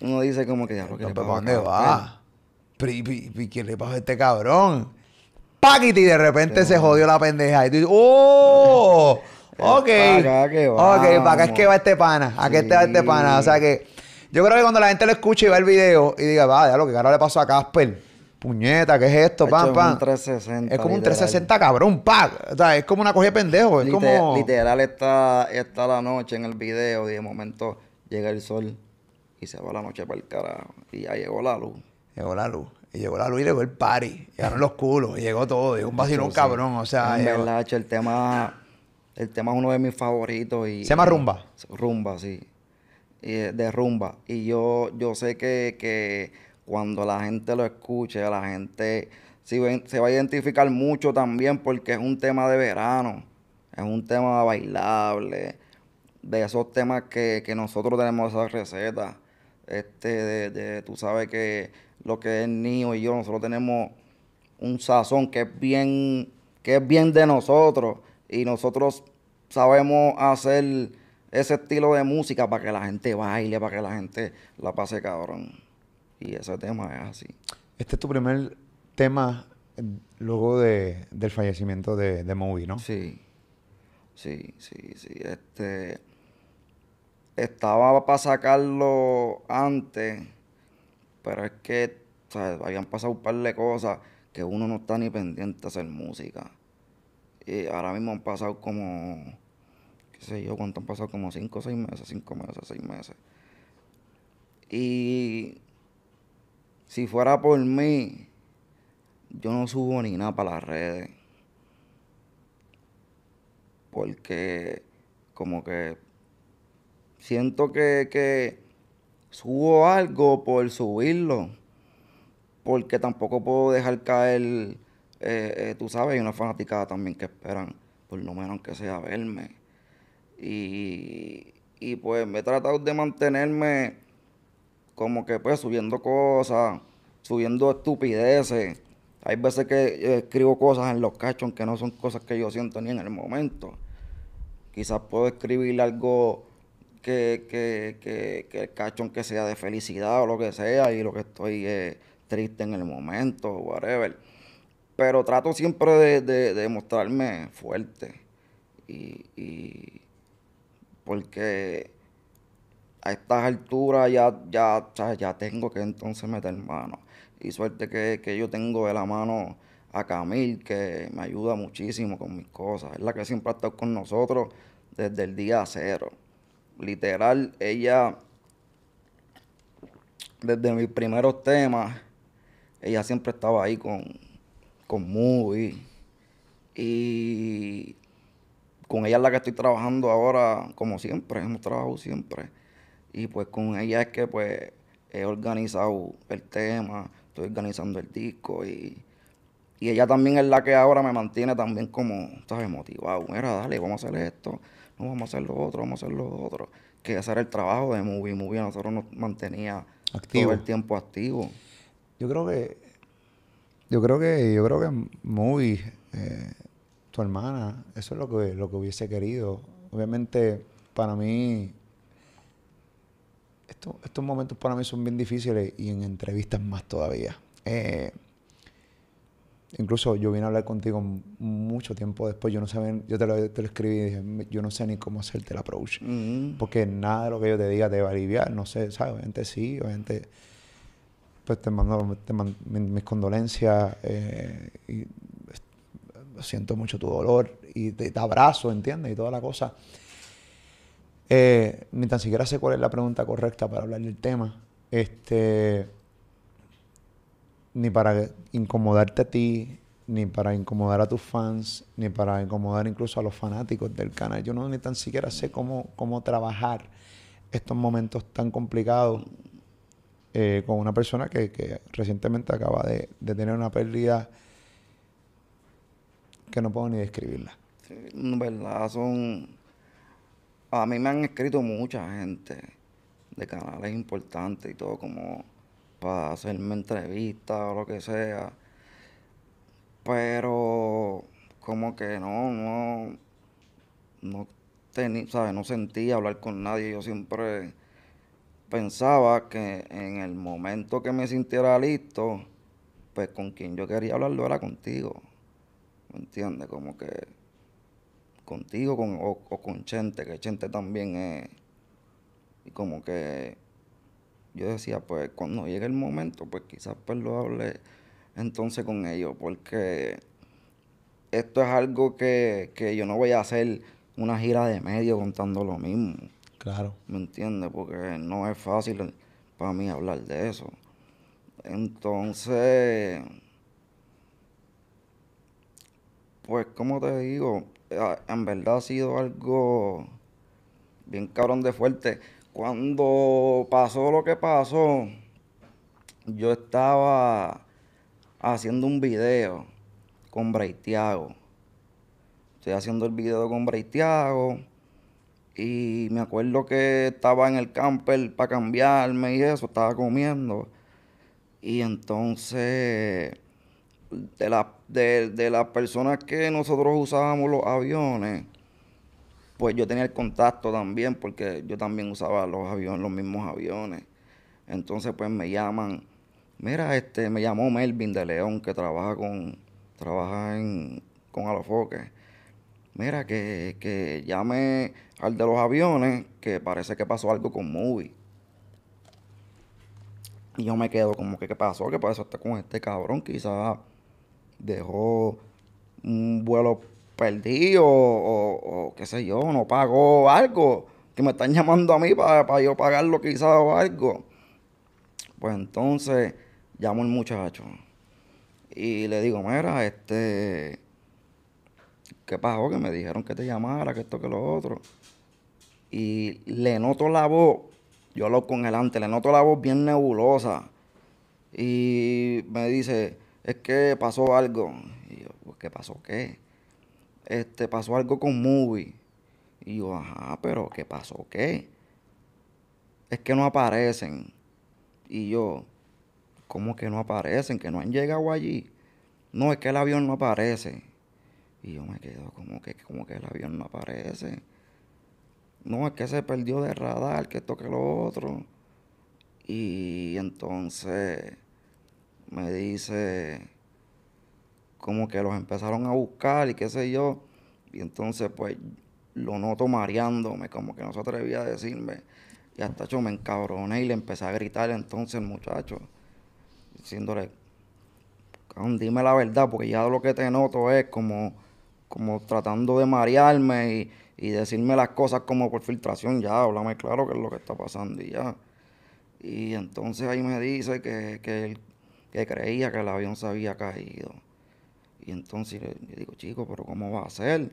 Uno dice como que ya lo que ¿Para dónde pues. va? Pero, ¿y, quién le pasa a este cabrón? ¡Paquiti! Y de repente se jodió la pendeja. Y tú dices, ¡oh! [laughs] Ok. Para ok, para acá es que va este pana. ¿A qué te este va este pana? O sea que yo creo que cuando la gente lo escuche y ve el video y diga, va, ya lo que carajo le pasó a Casper puñeta, ¿qué es esto? Pam, pam. Es como un 360 cabrón, pa. O sea, es como una cogida pendejo. Literal está, está la noche en el video y de momento llega el sol y se va la noche para el carajo. Y ahí llegó la luz. Llegó la luz. Y llegó la luz y llegó el party. Llegaron los culos, y llegó todo. Y un vacilón cabrón. O sea, en verdad, el tema, el tema es uno de mis favoritos. Y, ¿Se llama Rumba? Rumba, sí. de Rumba. Y yo, yo sé que cuando la gente lo escuche, la gente se va a identificar mucho también porque es un tema de verano, es un tema bailable, de esos temas que, nosotros tenemos esas recetas. Este, de, tú sabes que lo que es Nio y yo, nosotros tenemos un sazón que es bien, que es bien de nosotros y nosotros sabemos hacer ese estilo de música para que la gente baile, para que la gente la pase cabrón. Y ese tema es así. Este es tu primer tema eh, luego del fallecimiento de, Moby, ¿no? Sí. Sí, sí, sí. Este. Estaba para sacarlo antes, pero es que habían pasado un par de cosas que uno no está ni pendiente de hacer música. Y ahora mismo han pasado como, qué sé yo, cuánto han pasado, como cinco, seis meses, cinco meses, seis meses. Y si fuera por mí, yo no subo ni nada para las redes. Porque como que siento que, que subo algo por subirlo. Porque tampoco puedo dejar caer, eh, eh, tú sabes, hay una fanaticada también que esperan, por lo menos que sea verme. Y, y pues me he tratado de mantenerme como que pues subiendo cosas, subiendo estupideces. Hay veces que eh, escribo cosas en los cachos que no son cosas que yo siento ni en el momento. Quizás puedo escribir algo que, el cachón que sea de felicidad o lo que sea y lo que estoy triste en el momento, whatever. Pero trato siempre de, de, mostrarme fuerte. y porque a estas alturas ya, ya, ya tengo que entonces meter mano. Y suerte que, yo tengo de la mano a Camil, que me ayuda muchísimo con mis cosas. Es la que siempre ha estado con nosotros desde el día cero. Literal, ella, desde mis primeros temas, ella siempre estaba ahí con, con Y con ella es la que estoy trabajando ahora, como siempre, hemos trabajado siempre. Y pues con ella es que pues he organizado el tema, estoy organizando el disco y, ella también es la que ahora me mantiene también como, ¿sabes? Motivado. Mira, dale, vamos a hacer esto, no vamos a hacer lo otro, vamos a hacer lo otro. Que hacer el trabajo de Movie Movie a nosotros nos mantenía todo el tiempo activo. Yo creo que, yo creo que, yo creo que Movie, eh, tu hermana, eso es lo que, lo que hubiese querido. Obviamente, para mí, estos momentos para mí son bien difíciles y en entrevistas más todavía. Eh, incluso yo vine a hablar contigo mucho tiempo después, yo no sabía, yo te lo, escribí y dije, yo no sé ni cómo hacerte el approach, mm. porque nada de lo que yo te diga te va a aliviar, no sé, ¿sabes? Obviamente sí, obviamente, pues te mando, mis, condolencias, eh, y eh, siento mucho tu dolor y te, te abrazo, ¿entiendes? Y toda la cosa. Eh, ni tan siquiera sé cuál es la pregunta correcta para hablar del tema. Este, ni para incomodarte a ti, ni para incomodar a tus fans, ni para incomodar incluso a los fanáticos del canal. Yo no ni tan siquiera sé cómo, trabajar estos momentos tan complicados eh, con una persona que, recientemente acaba de, de, tener una pérdida que no puedo ni describirla. Sí, ¿verdad? Son a mí me han escrito mucha gente de canales importantes y todo, como para hacerme entrevistas o lo que sea. Pero como que no, no, no tenía, ¿sabes? No sentía hablar con nadie. Yo siempre pensaba que en el momento que me sintiera listo, pues con quien yo quería hablarlo era contigo. ¿Me entiendes? Como que contigo con, o, con gente que gente también es. Y como que yo decía, pues cuando llegue el momento, pues quizás pues lo hable entonces con ellos, porque esto es algo que, que yo no voy a hacer una gira de medio contando lo mismo. Claro. ¿Me entiendes? Porque no es fácil para mí hablar de eso. Entonces, pues como te digo, eh, ah, en verdad ha sido algo bien cabrón de fuerte. Cuando pasó lo que pasó, yo estaba haciendo un video con Breitiago. Estoy haciendo el video con Breitiago. Y me acuerdo que estaba en el camper para cambiarme y eso, estaba comiendo. Y entonces de, la, de, las personas que nosotros usábamos los aviones, pues yo tenía el contacto también, porque yo también usaba los aviones, los mismos aviones. Entonces, pues me llaman, mira, este, me llamó Melvin de León, que trabaja con, trabaja en, con Alofoque. Mira, que, que llame al de los aviones, que parece que pasó algo con Movie. Y yo me quedo como que, ¿qué pasó? ¿Qué pasó ¿Está con este cabrón? Quizás dejó un vuelo perdido o, qué sé yo, no pagó algo, que me están llamando a mí para, yo pagarlo quizás o algo. Pues entonces llamo al muchacho y le digo, mira, este, ¿qué pasó? Que me dijeron que te llamara, que esto, que lo otro. Y le noto la voz, yo lo con el le noto la voz bien nebulosa. Y me dice, es que pasó algo. Y yo, pues, ¿qué pasó qué? Este, pasó algo con Movie. Y yo, ajá, pero ¿qué pasó qué? Es que no aparecen. Y yo, ¿cómo que no aparecen? Que no han llegado allí. No, es que el avión no aparece. Y yo me quedo como que, como que el avión no aparece. No, es que se perdió de radar, que esto que lo otro. Y entonces me dice como que los empezaron a buscar y qué sé yo. Y entonces pues lo noto mareándome, como que no se atrevía a decirme. Y hasta yo me encabroné y le empecé a gritar entonces el muchacho, diciéndole, dime la verdad, porque ya lo que te noto es como, como tratando de marearme y, decirme las cosas como por filtración, ya, háblame claro qué es lo que está pasando y ya. Y entonces ahí me dice que, que, que creía que el avión se había caído. Y entonces le digo, chico, pero ¿cómo va a ser?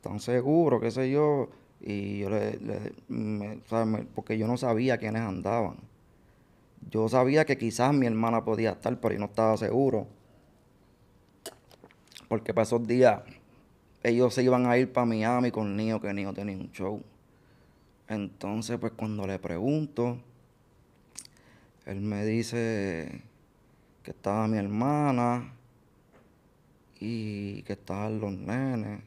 Tan seguro, qué sé yo. Y yo le, porque yo no sabía quiénes andaban. Yo sabía que quizás mi hermana podía estar, pero yo no estaba seguro. Porque para esos días ellos se iban a ir para Miami con Nio, que Nio tenía un show. Entonces, pues cuando le pregunto, él me dice, que estaba mi hermana y que estaban los nenes.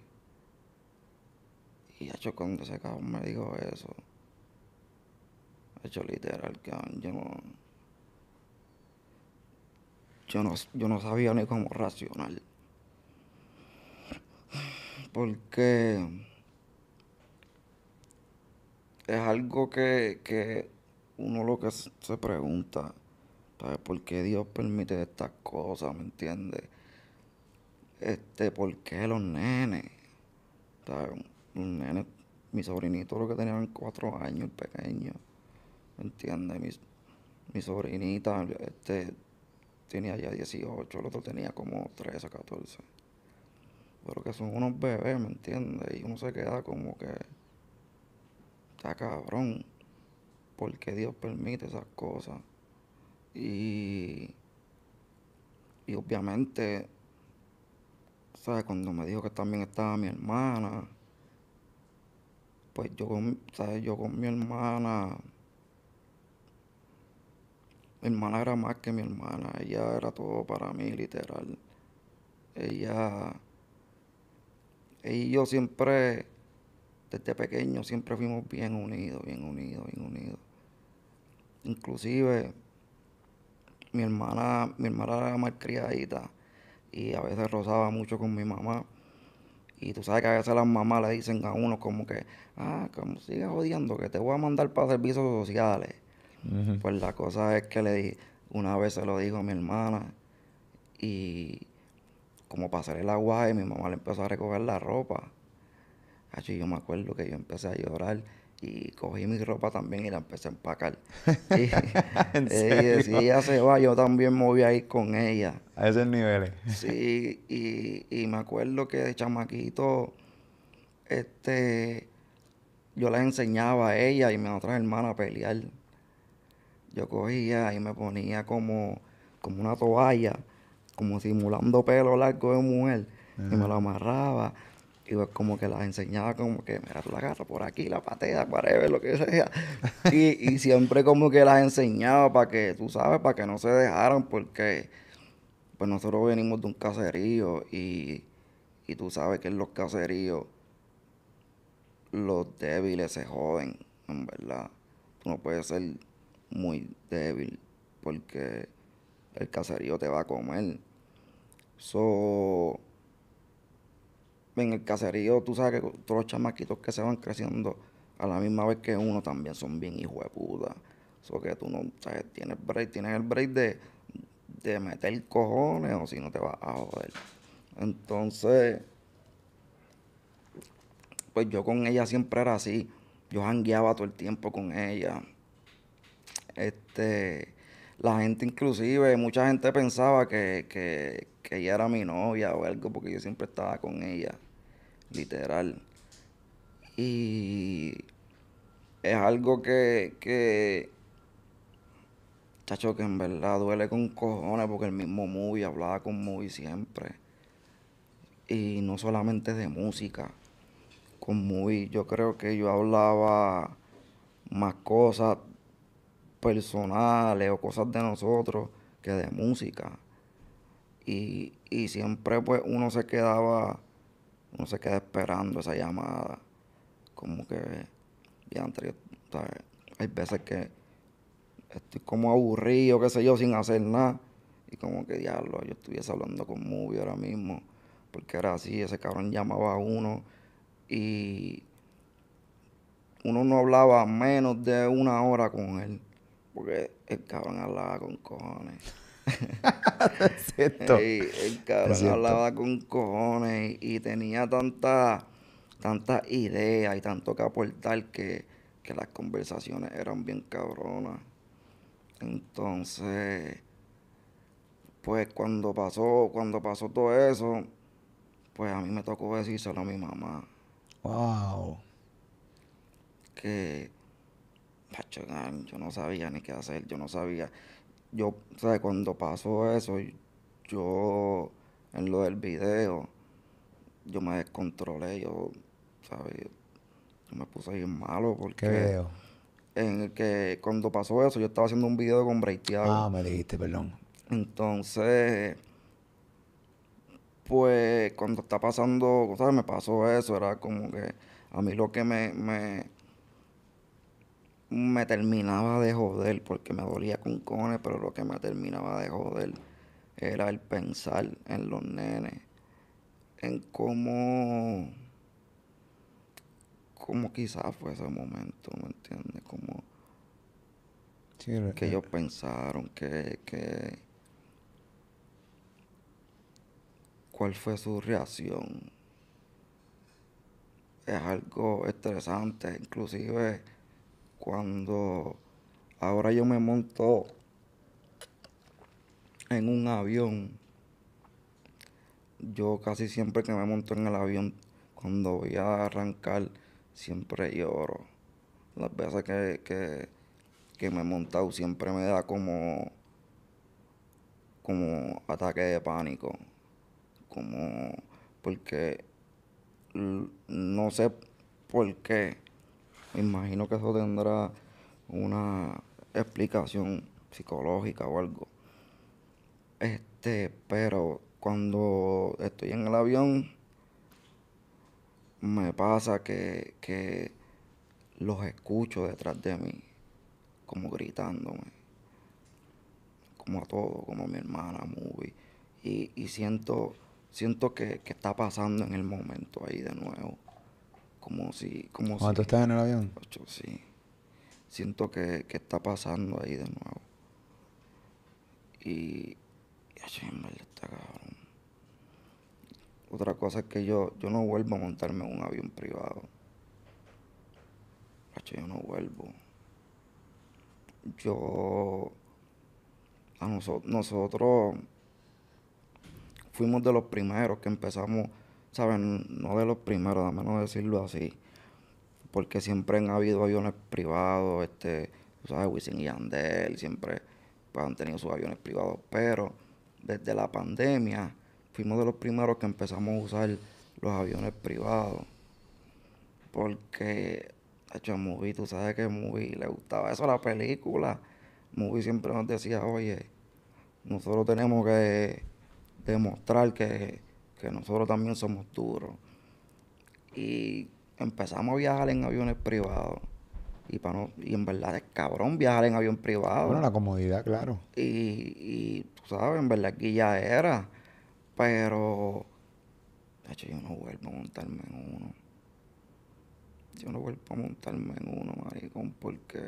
Y hecho cuando ese cabrón me dijo eso. hecho literal, que yo no. Yo no, sabía ni cómo racional Porque es algo que, que uno lo que se pregunta ¿Por qué Dios permite estas cosas, ¿me entiendes? Este, ¿por qué los nenes? ¿Sabes? Los nenes, mi sobrinito lo que tenían cuatro años, el pequeño. ¿Me entiendes? Mi, sobrinita, este, tenía ya 18, el otro tenía como 13, 14. Pero que son unos bebés, ¿me entiendes? Y uno se queda como que. Está cabrón. ¿Por qué Dios permite esas cosas. Y, y obviamente, ¿sabes? Cuando me dijo que también estaba mi hermana, pues yo con, ¿sabes? Yo con mi hermana, mi hermana era más que mi hermana, ella era todo para mí, literal. Ella, ella y yo siempre, desde pequeño, siempre fuimos bien unidos, bien unidos, bien unidos. Inclusive, mi hermana, mi hermana era criadita y a veces rozaba mucho con mi mamá. Y tú sabes que a veces las mamás le dicen a uno como que, ah, como sigas jodiendo, que te voy a mandar para servicios sociales. Pues la cosa es que le di una vez se lo dijo a mi hermana y como pasar el agua y mi mamá le empezó a recoger la ropa. así yo me acuerdo que yo empecé a llorar y cogí mi ropa también y la empecé a empacar. [laughs] Y, [laughs] ¿En ella se va, yo también me voy a ir con ella. A esos niveles. sí, y, y me acuerdo que de chamaquito, este, yo la enseñaba a ella y a otra otra hermana a pelear. Yo cogía y me ponía como, como una toalla, como simulando pelo largo de mujer, y me lo amarraba y pues como que las enseñaba como que, mira, tú la agarras por aquí, la patea, ver lo que sea. [laughs] y, siempre como que las enseñaba para que, tú sabes, para que no se dejaran porque pues nosotros venimos de un caserío y, y tú sabes que en los caseríos los débiles se joden, en verdad. Tú no puedes ser muy débil porque el caserío te va a comer. So, en el caserío, tú sabes que todos los chamaquitos que se van creciendo a la misma vez que uno también son bien hijos de puta. Eso que tú no, sabes, tienes break, tienes el break de, de meter cojones o si no te vas a joder. Entonces, pues yo con ella siempre era así. Yo jangueaba todo el tiempo con ella. Este, la gente inclusive, mucha gente pensaba que, que, que ella era mi novia o algo porque yo siempre estaba con ella literal. Y es algo que, que, chacho, que en verdad duele con cojones porque el mismo Movie hablaba con Movie siempre. Y no solamente de música. Con Movie yo creo que yo hablaba más cosas personales o cosas de nosotros que de música. Y, y siempre pues uno se quedaba uno se queda esperando esa llamada. Como que, ya anterior, hay veces que estoy como aburrido, qué sé yo, sin hacer nada. Y como que diablo, yo estuviese hablando con Mubio ahora mismo. Porque era así, ese cabrón llamaba a uno y uno no hablaba menos de una hora con él. Porque el cabrón hablaba con cojones. [laughs] el cabrón hablaba con cojones y, tenía tantas tanta ideas y tanto que aportar que, las conversaciones eran bien cabronas. Entonces, pues cuando pasó, cuando pasó todo eso, pues a mí me tocó decírselo a mi mamá. Wow. Que, yo no sabía ni qué hacer, yo no sabía yo, ¿sabes? Cuando pasó eso, yo, en lo del video, yo me descontrolé, yo, ¿sabes? Yo me puse ir malo porque... En el que cuando pasó eso, yo estaba haciendo un video con Breiteado. Ah, me dijiste, perdón. Entonces, pues cuando está pasando, ¿sabes? Me pasó eso, era como que a mí lo que me, me me terminaba de joder porque me dolía con cones, pero lo que me terminaba de joder era el pensar en los nenes, en cómo, cómo quizás fue ese momento, ¿me entiendes? Como que eh. ellos pensaron, que, que cuál fue su reacción. Es algo estresante, inclusive cuando ahora yo me monto en un avión, yo casi siempre que me monto en el avión, cuando voy a arrancar, siempre lloro. Las veces que, me he montado siempre me da como, como ataque de pánico. Como porque no sé por qué me imagino que eso tendrá una explicación psicológica o algo. Este, pero cuando estoy en el avión, me pasa que, los escucho detrás de mí, como gritándome, como a todo, como a mi hermana, Mubi, Y, y siento, siento que está pasando en el momento ahí de nuevo como si... Como ¿Cuánto estás en el avión? sí. Siento que, está pasando ahí de nuevo. Y... y en me está cabrón. Otra cosa es que yo, yo no vuelvo a montarme en un avión privado. yo no vuelvo. Yo... A nosotros fuimos de los primeros que empezamos Saben, No de los primeros, a menos decirlo así. Porque siempre han habido aviones privados, este, ¿sabes? Wisin y Andel siempre pues, han tenido sus aviones privados. Pero desde la pandemia fuimos de los primeros que empezamos a usar los aviones privados. Porque, hecho, Movie, tú sabes que Movie le gustaba eso a la película. Movie siempre nos decía, oye, nosotros tenemos que demostrar que que nosotros también somos duros. Y empezamos a viajar en aviones privados. Y, para y en verdad es cabrón viajar en avión privado. Bueno, la comodidad, claro. Y, y tú sabes, en verdad aquí ya era. Pero, de hecho, yo no vuelvo a montarme en uno. Yo no vuelvo a montarme en uno, maricón, porque,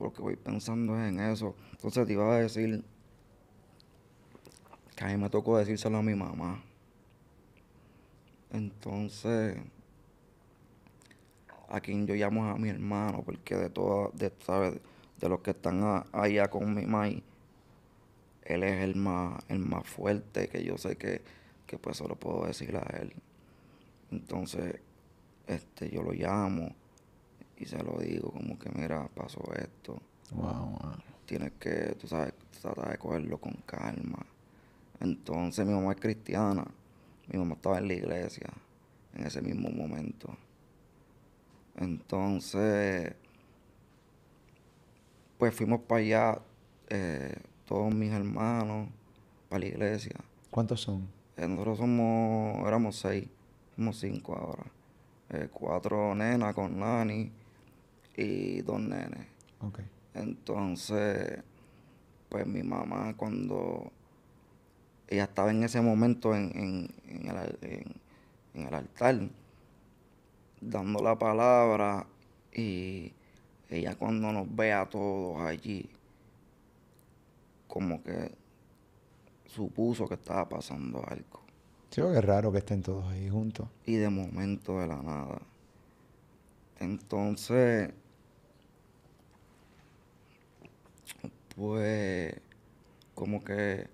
lo que voy pensando es en eso. Entonces te iba a decir, que a mí me tocó decírselo a mi mamá. Entonces, a quien yo llamo a mi hermano, porque de todas, de, ¿sabes? de los que están allá con mi mamá, él es el más, el más fuerte, que yo sé que, pues solo puedo decirle a él. Entonces, este, yo lo llamo y se lo digo, como que mira, pasó esto. Tienes que, tú sabes, tratar de cogerlo con calma. Entonces mi mamá es cristiana. Mi mamá estaba en la iglesia en ese mismo momento. Entonces, pues fuimos para allá, eh, todos mis hermanos, para la iglesia. ¿Cuántos son? Eh, nosotros somos, éramos seis, somos cinco ahora. Eh, cuatro nenas con nani y dos nenes. Okay. Entonces, pues mi mamá cuando ella estaba en ese momento en, el, altar, dando la palabra, y ella cuando nos ve a todos allí, como que supuso que estaba pasando algo. Sí, que raro que estén todos ahí juntos. Y de momento de la nada. Entonces, pues, como que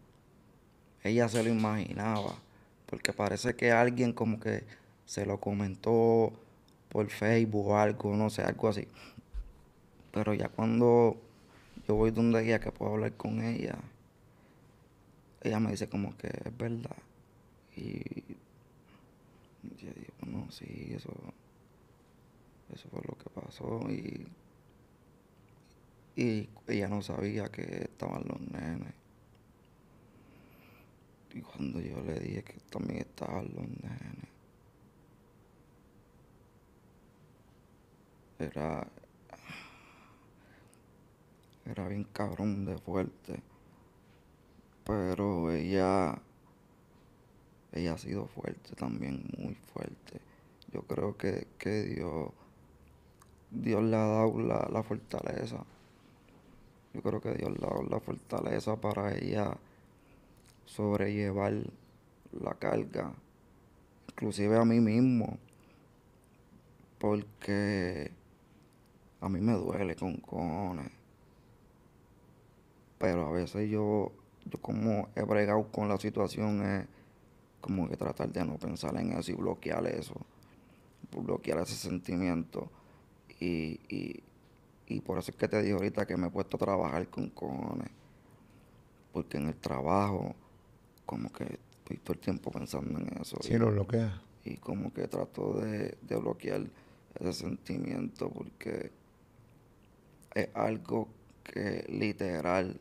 ella se lo imaginaba, porque parece que alguien como que se lo comentó por Facebook o algo, no sé, algo así. Pero ya cuando yo voy donde día que puedo hablar con ella, ella me dice como que es verdad. Y yo digo, no, sí, eso, eso fue lo que pasó. y ella no sabía que estaban los nenes. Y cuando yo le dije que también estaba los era. Era bien cabrón de fuerte. Pero ella. Ella ha sido fuerte también, muy fuerte. Yo creo que, Dios. Dios le ha dado la, la fortaleza. Yo creo que Dios le ha dado la fortaleza para ella sobrellevar la carga, inclusive a mí mismo, porque a mí me duele con cojones. Pero a veces yo, yo como he bregado con la situación es como que tratar de no pensar en eso y bloquear eso, bloquear ese sentimiento. Y, y, por eso es que te digo ahorita que me he puesto a trabajar con cojones. Porque en el trabajo como que estoy todo el tiempo pensando en eso. Sí, lo bloquea. Y como que trato de, de bloquear ese sentimiento porque es algo que literal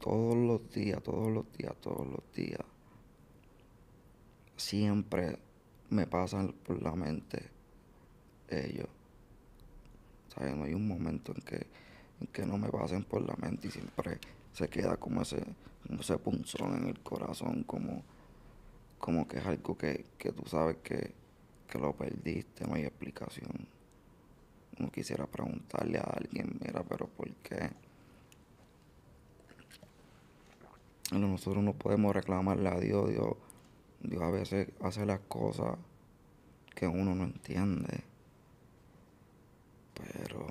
todos los días, todos los días, todos los días siempre me pasan por la mente ellos. ¿Sabes? No hay un momento en que, en que no me pasen por la mente y siempre se queda como ese, un sé, punzón en el corazón, como, como que es algo que, tú sabes que, lo perdiste, no hay explicación. No quisiera preguntarle a alguien, mira, pero ¿por qué? nosotros no podemos reclamarle a Dios, Dios, a veces hace las cosas que uno no entiende. Pero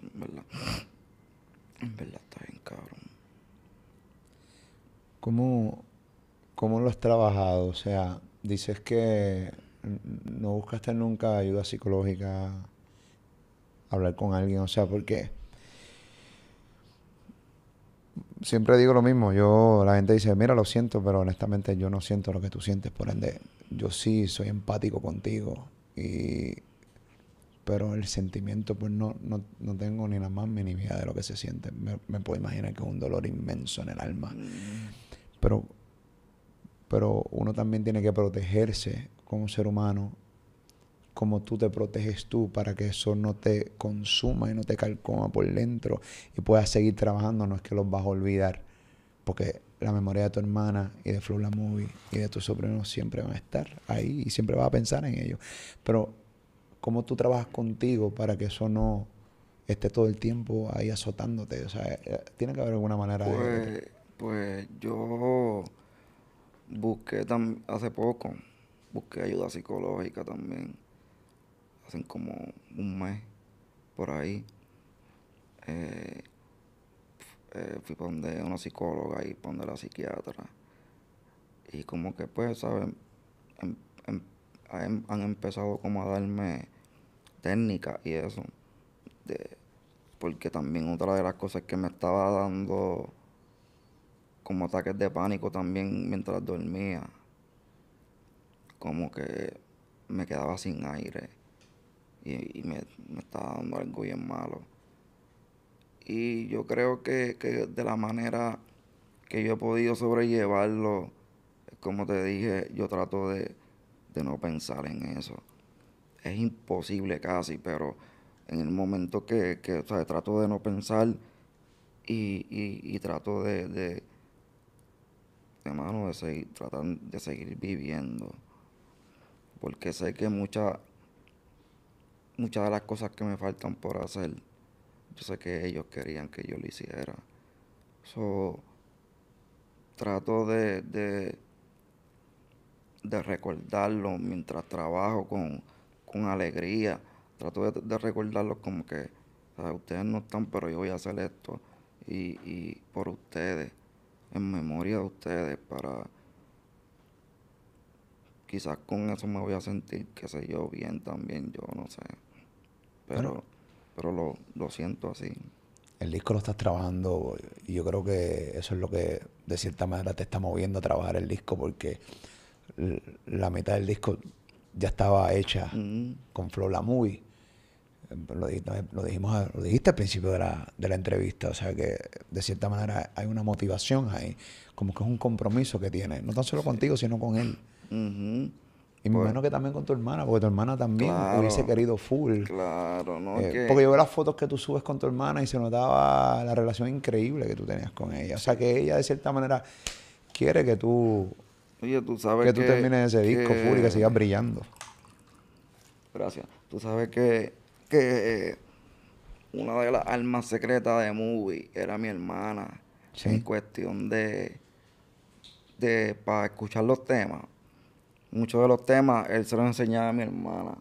en verdad. En verdad está bien, cabrón. ¿Cómo, ¿Cómo lo has trabajado? O sea, dices que no buscaste nunca ayuda psicológica, hablar con alguien, o sea, porque siempre digo lo mismo, yo la gente dice, mira, lo siento, pero honestamente yo no siento lo que tú sientes, por ende, yo sí soy empático contigo y pero el sentimiento, pues no, no, no, tengo ni la más mínima idea de lo que se siente. Me, puedo imaginar que es un dolor inmenso en el alma. Mm. Pero, pero uno también tiene que protegerse como ser humano, como tú te proteges tú, para que eso no te consuma y no te calcoma por dentro y puedas seguir trabajando. No es que los vas a olvidar, porque la memoria de tu hermana y de Flula Movie y de tus sobrinos siempre van a estar ahí y siempre vas a pensar en ellos. Pero cómo tú trabajas contigo para que eso no esté todo el tiempo ahí azotándote? O sea, eh, eh, tiene que haber alguna manera pues, de... Pues yo busqué hace poco, busqué ayuda psicológica también, hace como un mes por ahí. Eh, eh fui para una psicóloga y para la psiquiatra. Y como que pues, ¿sabes? Em, han, empezado como a darme técnica y eso. porque también otra de las cosas que me estaba dando como ataques de pánico también mientras dormía. Como que me quedaba sin aire y, me, estaba dando algo bien malo. Y yo creo que de la manera que yo he podido sobrellevarlo, como te dije, yo trato de, de no pensar en eso. Es imposible casi, pero en el momento que, que trato de no pensar y, trato de, de, de, de seguir, tratar de seguir viviendo. Porque sé que muchas muchas de las cosas que me faltan por hacer, yo sé que ellos querían que yo lo hiciera. So, trato de de recordarlo mientras trabajo con, alegría. Trato de, recordarlo como que ustedes no están, pero yo voy a hacer esto y, y por ustedes, en memoria de ustedes, para quizás con eso me voy a sentir, qué sé yo, bien también, yo no sé. Pero, pero lo, lo siento así. El disco lo estás trabajando y yo creo que eso es lo que de cierta manera te está moviendo a trabajar el disco porque la mitad del disco ya estaba hecha mm. con Flow La Lo, dijimos, dijiste al principio de la, de entrevista, o sea que de cierta manera hay una motivación ahí, como que es un compromiso que tiene, no tan solo contigo, sino con él. Y menos pues que también con tu hermana, porque tu hermana también hubiese querido full. Claro, no. Eh, porque yo veo las fotos que tú subes con tu hermana y se notaba la relación increíble que tú tenías con ella. O sea que ella de cierta manera quiere que tú Oye, tú sabes que... Que tú termines ese disco, Furi, que sigas brillando. Gracias. Tú sabes que, eh, una de las almas secretas de Movie era mi hermana. ¿Sí? En cuestión de... de para escuchar los temas. Muchos de los temas él se los enseñaba a mi hermana.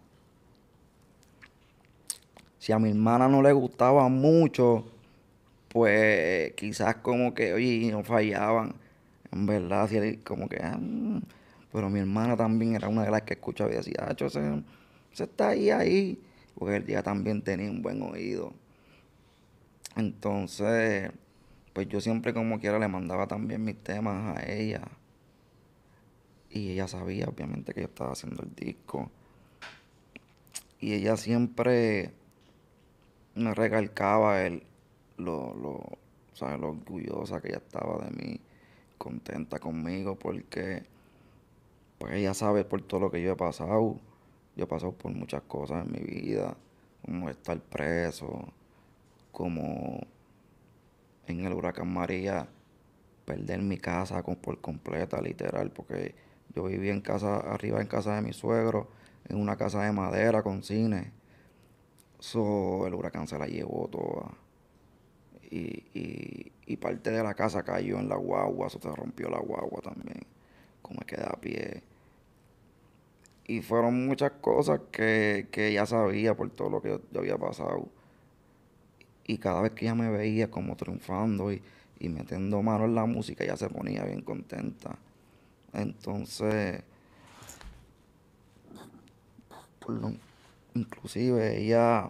Si a mi hermana no le gustaba mucho, pues quizás como que, oye, no fallaban. En verdad, así como que. Ah, pero mi hermana también era una de las que escuchaba y decía, ah, se, está ahí, ahí. Porque ella también tenía un buen oído. Entonces, pues yo siempre como quiera le mandaba también mis temas a ella. Y ella sabía, obviamente, que yo estaba haciendo el disco. Y ella siempre me recalcaba el, lo, lo, lo orgullosa que ella estaba de mí contenta conmigo porque pues ella sabe por todo lo que yo he pasado. Yo he pasado por muchas cosas en mi vida, como estar preso, como en el huracán María perder mi casa por completa, literal, porque yo vivía en casa, arriba en casa de mi suegro, en una casa de madera con cine. So, el huracán se la llevó toda. y, y parte de la casa cayó en la guagua, eso se rompió la guagua también, como queda a pie. Y fueron muchas cosas que, ella sabía por todo lo que yo, había pasado. Y cada vez que ella me veía como triunfando y, metiendo mano en la música, ella se ponía bien contenta. Entonces, inclusive ella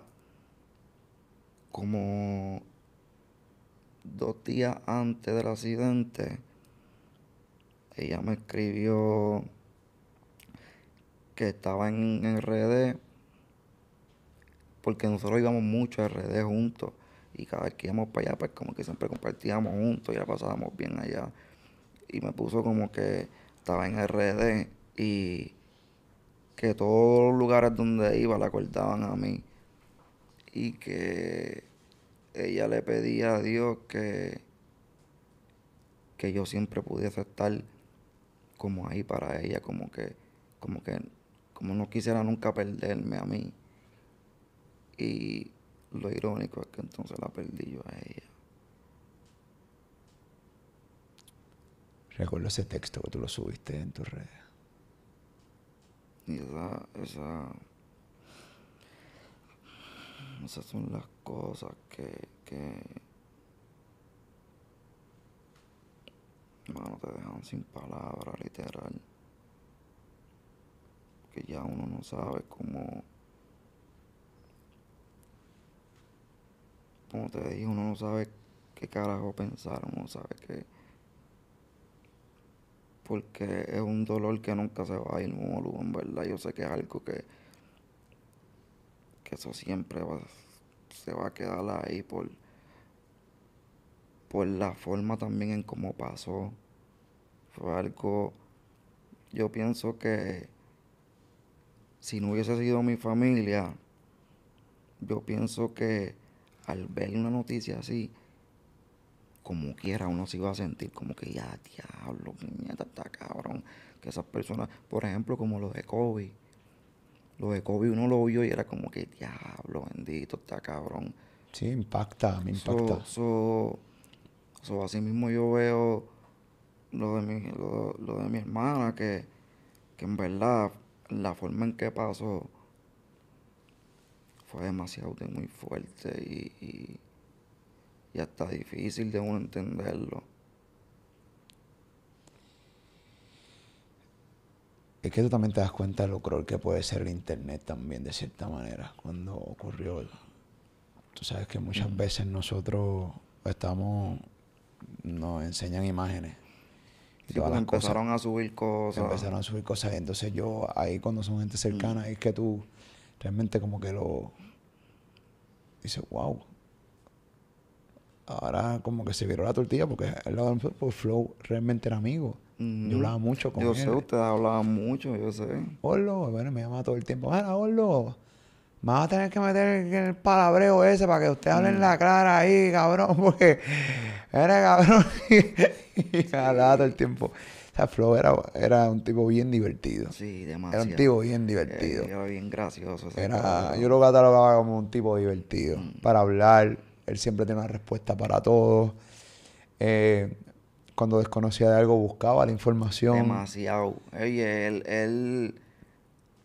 como dos días antes del accidente, ella me escribió que estaba en, RD, porque nosotros íbamos mucho a RD juntos, y cada vez que íbamos para allá, pues como que siempre compartíamos juntos y la pasábamos bien allá. Y me puso como que estaba en RD y que todos los lugares donde iba la acordaban a mí. Y que ella le pedía a Dios que, que yo siempre pudiese estar como ahí para ella, como que, como que, como no quisiera nunca perderme a mí. Y lo irónico es que entonces la perdí yo a ella. Recuerdo ese texto que tú lo subiste en tus redes. Y esa, esa, esas son las cosas que, que mano, te dejan sin palabras, literal. Que ya uno no sabe cómo. Como te dije, uno no sabe qué carajo pensar, uno sabe que. Porque es un dolor que nunca se va a ir, Molu, en verdad. Yo sé que es algo que. que eso siempre va a se va a quedar ahí por, por la forma también en cómo pasó. Fue algo, yo pienso que si no hubiese sido mi familia, yo pienso que al ver una noticia así, como quiera uno se iba a sentir como que ya diablo, nieta está cabrón. Que esas personas, por ejemplo, como los de COVID, lo de COVID uno lo vio y era como que, diablo, bendito, está cabrón. Sí, impacta, me impacta. So, así mismo yo veo lo de mi, lo, de mi hermana, que, en verdad la forma en que pasó fue demasiado muy fuerte y, y hasta difícil de uno entenderlo. es que tú también te das cuenta de lo cruel que puede ser el Internet también, de cierta manera, cuando ocurrió. Tú sabes que muchas veces nosotros estamos, nos enseñan imágenes. Y empezaron a subir cosas. Empezaron a subir cosas. Y entonces yo, ahí cuando son gente cercana, mm. es que tú realmente como que lo dices, wow, ahora como que se viró la tortilla porque él pues Flow realmente era amigo. Yo hablaba mucho con él. Yo sé, usted hablaba mucho, yo sé. Orlo, bueno, me llamaba todo el tiempo. Mira, Orlo, me vas a tener que meter el palabreo ese para que usted hable en mm. la clara ahí, cabrón, [laughs] porque era cabrón. [laughs] y hablaba todo el tiempo. O sea, Flow era, un tipo bien divertido. Sí, demasiado. Era un tipo bien divertido. Eh, era bien gracioso. Era, yo lo catalogaba como un tipo divertido. Mm. Para hablar, él siempre tiene una respuesta para todo. Eh, cuando desconocía de algo, buscaba la información. Demasiado. Oye, él, él,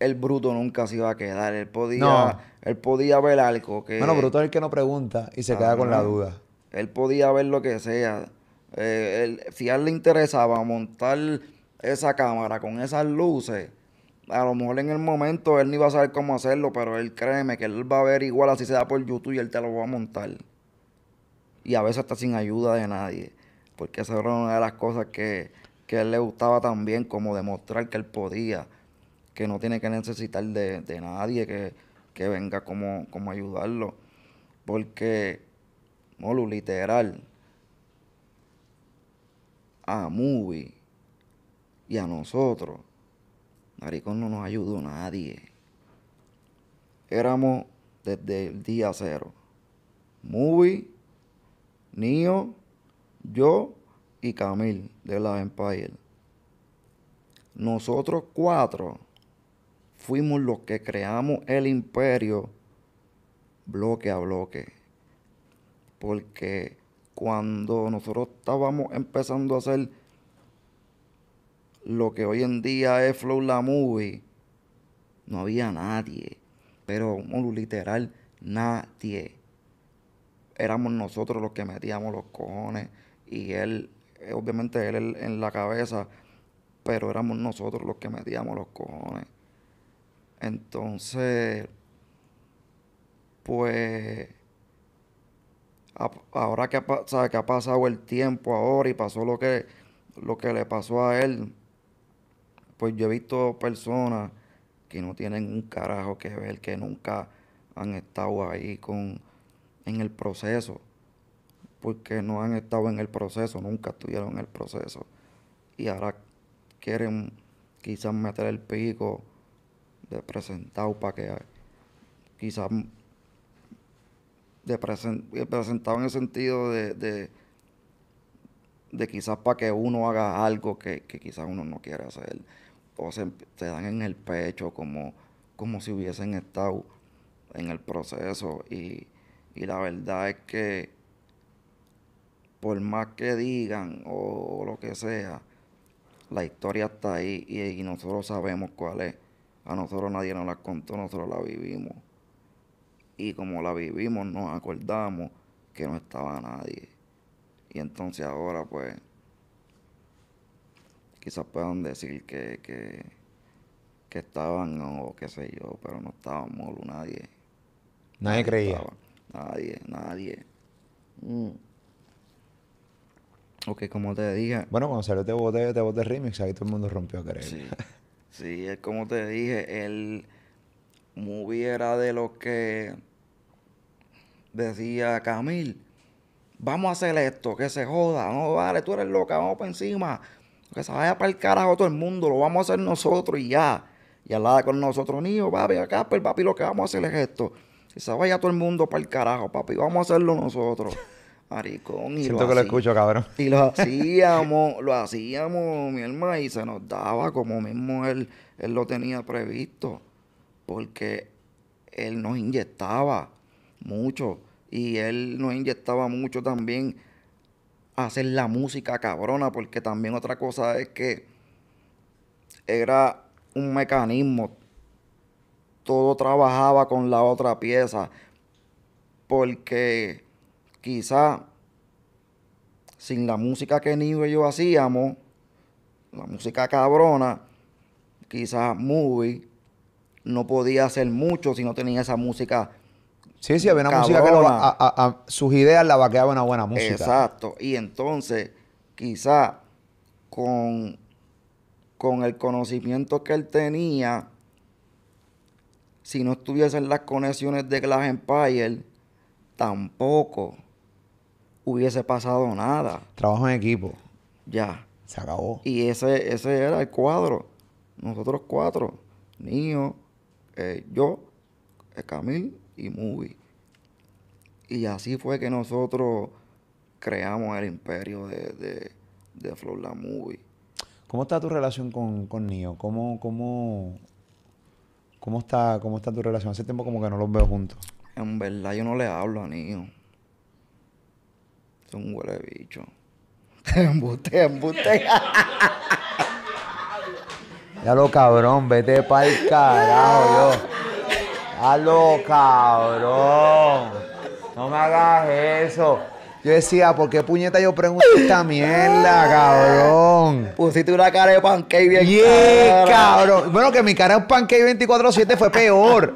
el bruto nunca se iba a quedar. Él podía, él podía ver algo que. Bueno, bruto es el que no pregunta y se queda con la duda. Él podía ver lo que sea. Eh, si a él le interesaba montar esa cámara con esas luces, a lo mejor en el momento él no iba a saber cómo hacerlo, pero él créeme que él va a ver igual así se da por YouTube y él te lo va a montar y a veces hasta sin ayuda de nadie, porque esa era una de las cosas que, que él le gustaba también, como demostrar que él podía, que no tiene que necesitar de, nadie que, venga como, como ayudarlo, porque, Molu, literal, a Movie y a nosotros, Maricón no nos ayudó nadie. Éramos desde el día cero. Movie Nio, yo y Camil de la Empire. Nosotros cuatro fuimos los que creamos el imperio bloque a bloque. Porque cuando nosotros estábamos empezando a hacer lo que hoy en día es Flow La Movie, no había nadie. Pero literal, nadie éramos nosotros los que metíamos los cojones y él, eh, obviamente él, en la cabeza, pero éramos nosotros los que metíamos los cojones. Entonces, pues, ahora que, sabe, que ha pasado el tiempo ahora y pasó lo que, lo que le pasó a él, pues yo he visto personas que no tienen un carajo que ver, que nunca han estado ahí con, en el proceso, porque no han estado en el proceso, nunca estuvieron en el proceso. Y ahora quieren quizás meter el pico de presentado para que quizás de presentado en el sentido de, de, quizás para que uno haga algo que, quizás uno no quiere hacer. O se, dan en el pecho como, como si hubiesen estado en el proceso y, y la verdad es que por más que digan o, lo que sea, la historia está ahí y, nosotros sabemos cuál es. A nosotros nadie nos la contó, nosotros la vivimos. Y como la vivimos, nos acordamos que no estaba nadie. Y entonces ahora, pues, quizás puedan decir que, que, estaban o qué sé yo, pero no estábamos, nadie. Nadie, nadie creía. Nadie, nadie. Mm. Ok, como te dije. Bueno, cuando salió Te este Boté, Te este Boté Remix, ahí todo el mundo rompió a [laughs] Sí, es como te dije, él movie de lo que decía Camil. Vamos a hacer esto, que se joda. No, vale, tú eres loca, vamos para encima. Que se vaya para el carajo todo el mundo, lo vamos a hacer nosotros y ya. Y al lado con nosotros, niños papi, acá, pues, papi, lo que vamos a hacer es esto. Esa vaya todo el mundo para el carajo, papi, vamos a hacerlo nosotros. [laughs] Maricón, y Siento que lo escucho, cabrón. Y lo [laughs] hacíamos, lo hacíamos, mi hermano, y se nos daba como mismo él, él lo tenía previsto. Porque él nos inyectaba mucho. Y él nos inyectaba mucho también hacer la música cabrona. Porque también otra cosa es que era un mecanismo todo trabajaba con la otra pieza. Porque quizá sin la música que ni y yo hacíamos, la música cabrona, ...quizá Movie no podía hacer mucho si no tenía esa música. Sí, sí, había una música que a, sus ideas la vaqueaba una buena música. Exacto. Y entonces, quizá con, con el conocimiento que él tenía, si no estuviesen las conexiones de Glass Empire, tampoco hubiese pasado nada. Trabajo en equipo. Ya. Se acabó. Y ese, ese era el cuadro. Nosotros cuatro. Nio, eh, yo, eh, Camil y Mubi. Y así fue que nosotros creamos el imperio de, de, Flor la Movie. ¿Cómo está tu relación con, con Nio? ¿Cómo, cómo ¿Cómo está, ¿Cómo está tu relación? Hace tiempo como que no los veo juntos. En verdad yo no le hablo a niño. Es un huele de bicho. [laughs] embuste, embuste. [laughs] ya lo cabrón, vete pa'l carajo, yo. Ya lo cabrón. No me hagas eso. Yo decía, ¿por qué puñeta yo pregunto esta [laughs] mierda, cabrón? Pusiste una cara de pancake bien yeah, cabrón. Bueno, que mi cara de pancake 24-7 fue peor.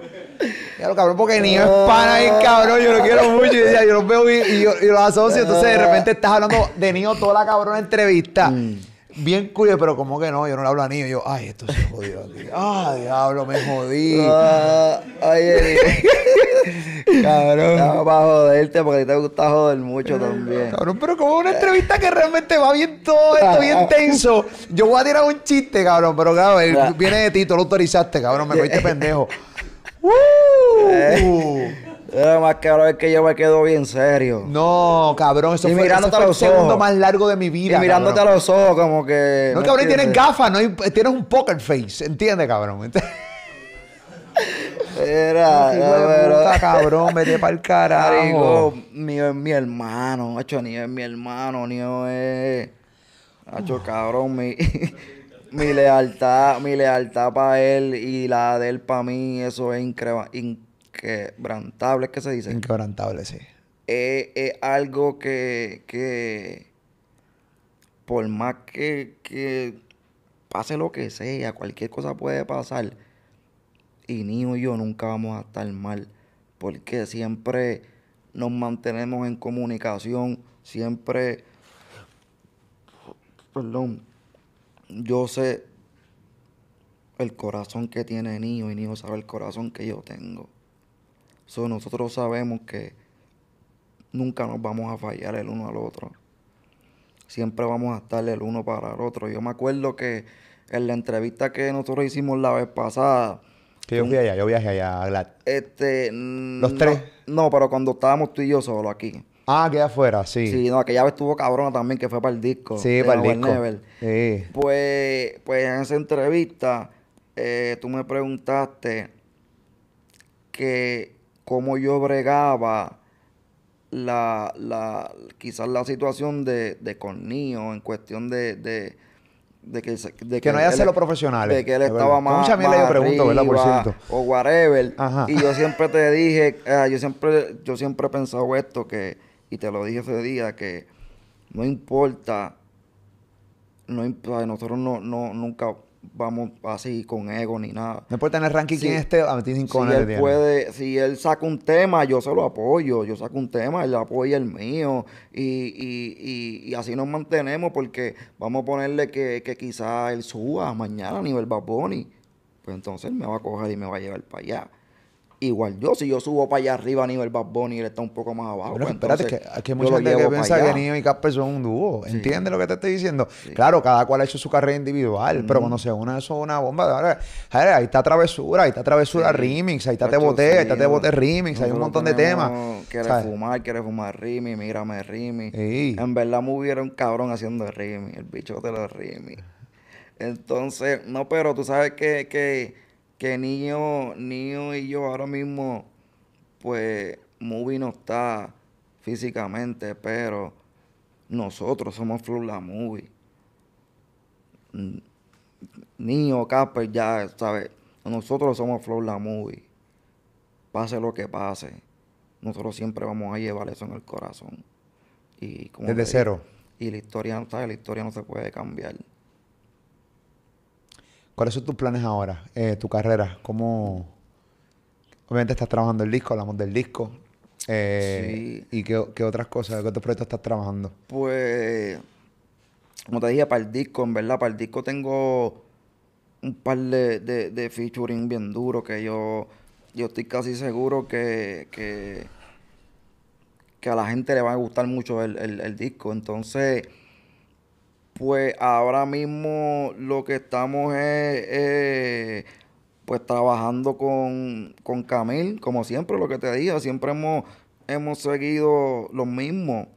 Ya lo cabrón, porque niño es pana ahí, cabrón. Yo lo quiero mucho. Y decía, yo los veo y, y, y los asocio. Entonces, de repente estás hablando de niño toda la cabrona entrevista. Mm bien cuyo, pero como que no, yo no le hablo a niño. Yo, ay, esto se jodió aquí. Ah, diablo, me jodí. [laughs] Ah, ay, oye, [laughs] cabrón. No, para joderte, porque a ti te gusta joder mucho también. Cabrón, pero como una entrevista que realmente va bien todo esto, bien [laughs] tenso. Yo voy a tirar un chiste, cabrón, pero cabrón, viene de ti, tú lo autorizaste, cabrón, me cogiste pendejo. ¡Uh! Lo más claro es que yo me quedo bien serio. No, cabrón, eso y fue, el segundo más largo de mi vida. Y mirándote a los ojos, como que. No, cabrón, tienes gafas, no tienes un poker face, ¿entiendes, cabrón? Mira, [laughs] Era, Me puta, cabrón, vete para el [laughs] carajo. mío es mi hermano, hecho, ni es mi hermano, ni es. Hacho, cabrón, mi, [laughs] mi lealtad, mi lealtad para él y la de él para mí, eso es increíble quebrantable que se dice? Inquebrantable, sí. Es, eh, eh, algo que, por más que, pase lo que sea, cualquier cosa puede pasar, y niño y yo nunca vamos a estar mal, porque siempre nos mantenemos en comunicación, siempre, perdón, yo sé el corazón que tiene niño y niño sabe el corazón que yo tengo nosotros sabemos que nunca nos vamos a fallar el uno al otro. Siempre vamos a estar el uno para el otro. Yo me acuerdo que en la entrevista que nosotros hicimos la vez pasada. Que yo fui allá, yo viajé allá a Este. ¿Los tres? No, pero cuando estábamos tú y yo solo aquí. Ah, que afuera, sí. Sí, no, aquella vez estuvo cabrona también, que fue para el disco. Sí, para el disco. Sí. Pues, pues en esa entrevista, eh, tú me preguntaste que cómo yo bregaba la, quizás la situación de, de en cuestión de, que, no haya profesional. De que él estaba más. Mucha ¿verdad? O whatever. Y yo siempre te dije, ah, yo siempre yo siempre he pensado esto, que y te lo dije ese día, que no importa, no, nosotros no, nunca vamos así con ego ni nada. No importa en el este, ranking si, quién esté, a meter si él puede, Si él saca un tema, yo se lo apoyo. Yo saco un tema, él apoya el mío. Y, y, y, así nos mantenemos porque vamos a ponerle que, que quizá él suba mañana a nivel Bad Bunny. Pues entonces él me va a coger y me va a llevar para allá igual yo. Si yo subo para allá arriba, Aníbal Bad Bunny, él está un poco más abajo. Bueno, pues, espérate, es que hay mucha gente que piensa que Aníbal y Casper son un dúo. ¿Entiendes lo que te estoy diciendo? Claro, cada cual ha hecho su carrera individual, pero cuando se una eso es una bomba. ahí está Travesura, ahí está Travesura Remix, ahí está Te Boté, ahí está Te Boté Remix, hay un montón de temas. Quiere fumar, quiere fumar Remix, mírame Remix. En verdad me hubiera un cabrón haciendo Remix, el bicho de los Remix. Entonces, no, pero tú sabes que, que que Niño, Niño y yo ahora mismo, pues, Movie no está físicamente, pero nosotros somos Flow La Movie. Niño, Casper, ya, ¿sabes? Nosotros somos Flow La Movie. Pase lo que pase, nosotros siempre vamos a llevar eso en el corazón. Y Desde cero. Y la historia, ¿sabes? La historia no se puede cambiar. ¿Cuáles son tus planes ahora? Eh, tu carrera, ¿cómo...? Obviamente estás trabajando el disco, hablamos del disco. Eh, sí. ¿Y qué, otras cosas, qué otros proyectos estás trabajando? Pues, como te dije, para el disco, en verdad, para el disco tengo un par de, de, featuring bien duro que yo, yo estoy casi seguro que, que, a la gente le va a gustar mucho el disco. Entonces pues ahora mismo lo que estamos es, eh, pues trabajando con, con, Camil, como siempre, lo que te digo, siempre hemos, hemos seguido lo mismo,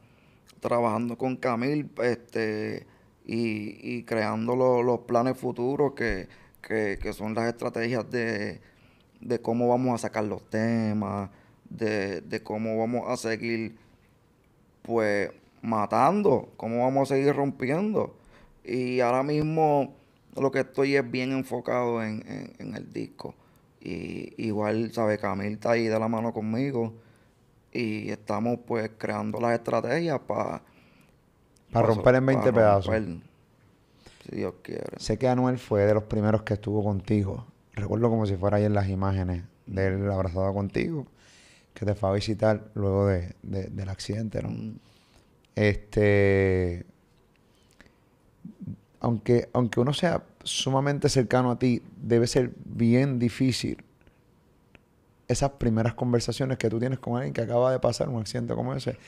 trabajando con Camil este, y, creando los planes futuros que, son las estrategias de, cómo vamos a sacar los temas, de, de cómo vamos a seguir, pues matando, cómo vamos a seguir rompiendo. Y ahora mismo lo que estoy es bien enfocado en, en, el disco. Y igual, sabe Camil está ahí de la mano conmigo y estamos pues creando las estrategias para... Para romper en 20 pedazos. si Dios quiere. Sé que Anuel fue de los primeros que estuvo contigo. Recuerdo como si fuera en las imágenes de él abrazado contigo, que te fue a visitar luego de, del accidente, ¿no? Mm. Este, aunque, aunque uno sea sumamente cercano a ti, debe ser bien difícil esas primeras conversaciones que tú tienes con alguien que acaba de pasar un accidente como ese.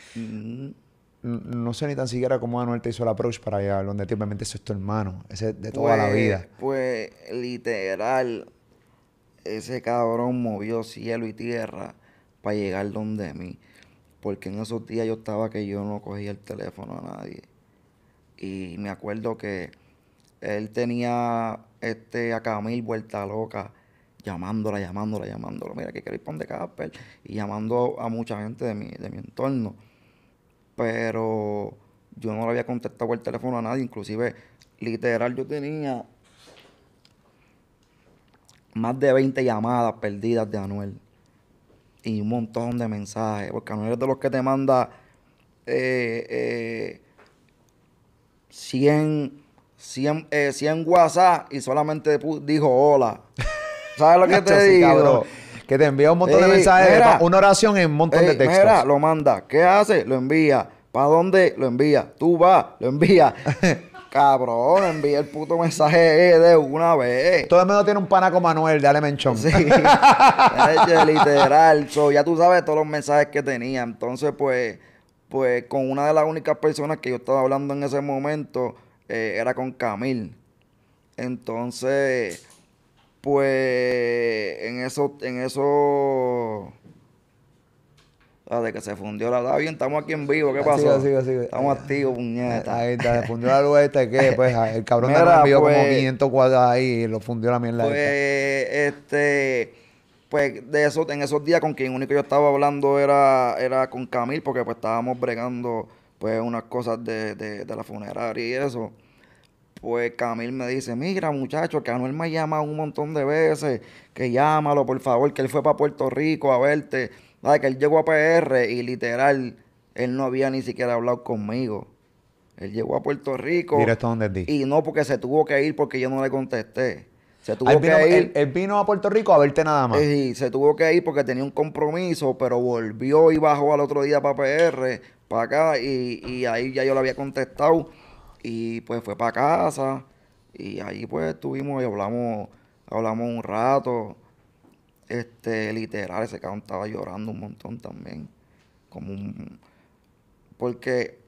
No sé ni tan siquiera cómo Anuel te hizo el approach para allá, donde Obviamente eso es tu hermano, ese de toda la pues, vida. Pues literal, ese cabrón movió cielo y tierra para llegar donde mí porque en esos días yo estaba que yo no cogía el teléfono a nadie. Y me acuerdo que él tenía este, a Camil vuelta loca, llamándola, llamándola, llamándola. Mira, que quiero ir de Casper. Y llamando a mucha gente de mi, de mi entorno. Pero yo no le había contestado el teléfono a nadie. Inclusive, literal, yo tenía más de 20 llamadas perdidas de Anuel y un montón de mensajes, porque no eres de los que te manda eh, eh, 100, 100, 100 WhatsApp y solamente dijo hola. [laughs] ¿Sabes lo que te digo? Que te envía un montón de mensajes, una oración en un montón de textos. lo manda. ¿Qué hace? Lo envía. ¿Para dónde? Lo envía. Tú vas, lo envía. [laughs] Cabrón, envié el puto mensaje eh, de una vez. Todo el mundo tiene un pana con Manuel, dale menchón. Sí. [laughs] literal. ya tú sabes todos los mensajes que tenía. Entonces, pues, pues, con una de las únicas personas que yo estaba hablando en ese momento, eh, era con Camil. Entonces, pues, en eso, en eso Ah, de que se fundió la David, bien, estamos aquí en vivo. ¿Qué pasó? Sigue, sigue, sigue. Estamos activos, puñeta. Ahí está, se fundió la luz este. ¿Qué? Pues [laughs] el cabrón de me vio como 500 pues, cuadras ahí y lo fundió la mierda. Pues, este. Pues de eso, en esos días con quien único yo estaba hablando era, era con Camil, porque pues estábamos bregando pues unas cosas de, de, de la funeraria y eso. Pues Camil me dice, mira muchacho, que Anuel me llama un montón de veces, que llámalo por favor, que él fue para Puerto Rico a verte que él llegó a PR y literal, él no había ni siquiera hablado conmigo. Él llegó a Puerto Rico. Mira esto donde Y no, porque se tuvo que ir porque yo no le contesté. Se tuvo que ir. Él, vino a Puerto Rico a verte nada más. Sí, se tuvo que ir porque tenía un compromiso, pero volvió y bajó al otro día para PR, para acá, y, y ahí ya yo le había contestado. Y pues fue para casa. Y ahí pues estuvimos y hablamos, hablamos un rato este, literal, ese cabrón estaba llorando un montón también. Como un, porque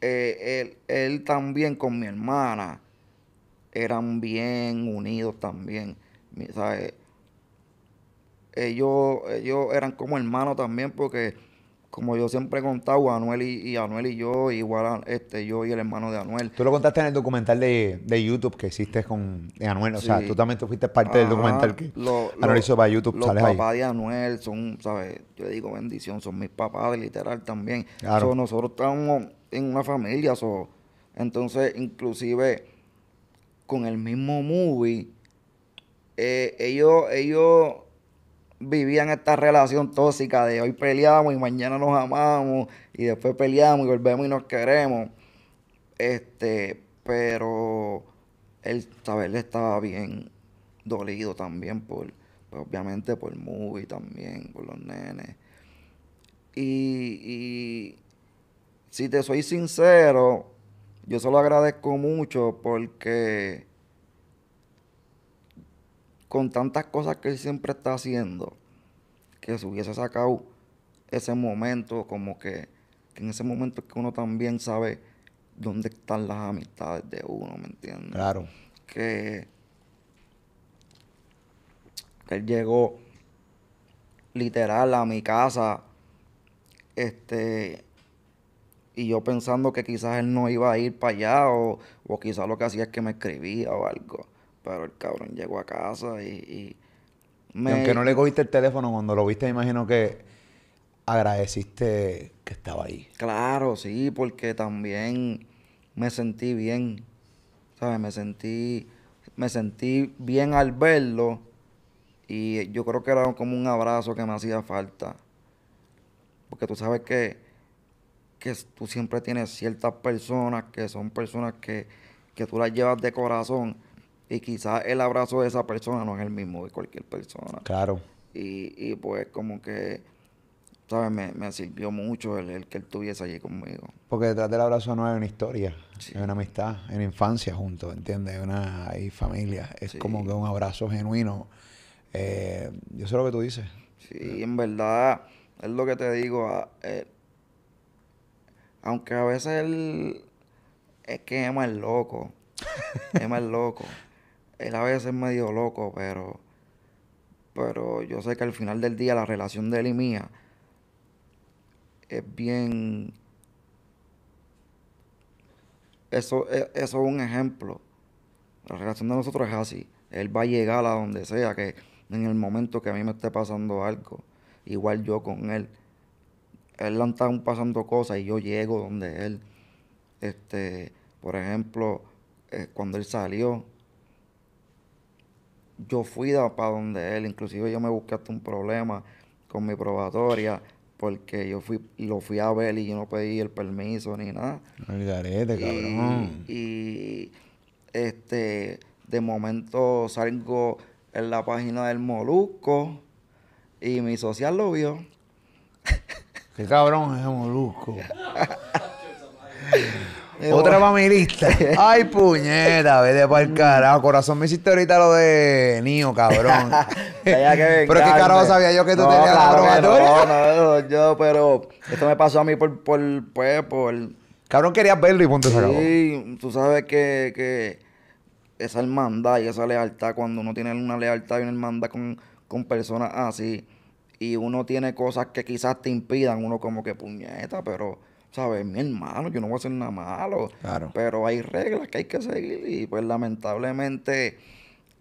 eh, él, él, también con mi hermana eran bien unidos también. ¿sabes? Ellos, ellos eran como hermanos también porque como yo siempre he contado, Anuel y, Anuel y yo, igual este, yo y el hermano de Anuel. Tú lo contaste en el documental de, YouTube que hiciste con Anuel, o sea, tú también fuiste parte del documental que Anuel hizo para YouTube. Los papás de Anuel son, ¿sabes? Yo digo bendición, son mis papás de literal también. Claro. nosotros estamos en una familia, so. entonces inclusive con el mismo movie, eh, ellos, ellos vivían esta relación tóxica de hoy peleamos y mañana nos amamos y después peleamos y volvemos y nos queremos. Este, pero él, ¿sabes? estaba bien dolido también por, pues, obviamente por movie también, por los nenes. y si te soy sincero, yo se lo agradezco mucho porque con tantas cosas que él siempre está haciendo, que se hubiese sacado ese momento, como que, en ese momento que uno también sabe dónde están las amistades de uno, ¿me entiendes? Claro. Que, que él llegó literal a mi casa, este, y yo pensando que quizás él no iba a ir para allá, o, o quizás lo que hacía es que me escribía o algo pero el cabrón llegó a casa y. y me... aunque no le cogiste el teléfono cuando lo viste, imagino que agradeciste que estaba ahí. Claro, sí, porque también me sentí bien. ¿Sabes? Me sentí. Me sentí bien al verlo. Y yo creo que era como un abrazo que me hacía falta. Porque tú sabes que, que tú siempre tienes ciertas personas que son personas que, que tú las llevas de corazón y quizás el abrazo de esa persona no es el mismo de cualquier persona. Claro. Y, y pues como que, ¿sabes? Me, sirvió mucho el, el, que él estuviese allí conmigo. Porque detrás del abrazo no hay una historia, es una amistad, hay una infancia juntos, ¿entiendes? Hay una hay familia. Es como que un abrazo genuino. Eh, yo sé lo que tú dices. Sí, en verdad, es lo que te digo. Ah, eh, aunque a veces él es que es es loco. es [laughs] es loco él a veces es medio loco, pero, pero yo sé que al final del día la relación de él y mía es bien... Eso, e, eso es un ejemplo. La relación de nosotros es así. Él va a llegar a donde sea, que en el momento que a mí me esté pasando algo, igual yo con él. Él anda están pasando cosas y yo llego donde él. Este, por ejemplo, eh, cuando él salió, yo fui para donde él, inclusive yo me busqué hasta un problema con mi probatoria porque yo fui lo fui a ver y yo no pedí el permiso ni nada. El garete, cabrón. Y, este de momento salgo en la página del Molusco y mi social lo vio. Qué cabrón es el Molusco. [laughs] Eh, Otra para [laughs] Ay, puñeta, vete para el mm. carajo. Corazón, me hiciste ahorita lo de niño, cabrón. [laughs] [laughs] pero qué carajo sabía yo que tú tenías la no, no, no, yo, pero esto me pasó a mí por, por, pues, por... Cabrón, querías verlo y ponte Sí, tú sabes que, que esa hermandad y esa lealtad, cuando uno tiene una lealtad y una hermandad con, con personas así, y uno tiene cosas que quizás te impidan, uno como que puñeta, pero ¿sabes? Mi hermano, yo no voy a hacer nada malo. Claro. Pero hay reglas que hay que seguir y pues lamentablemente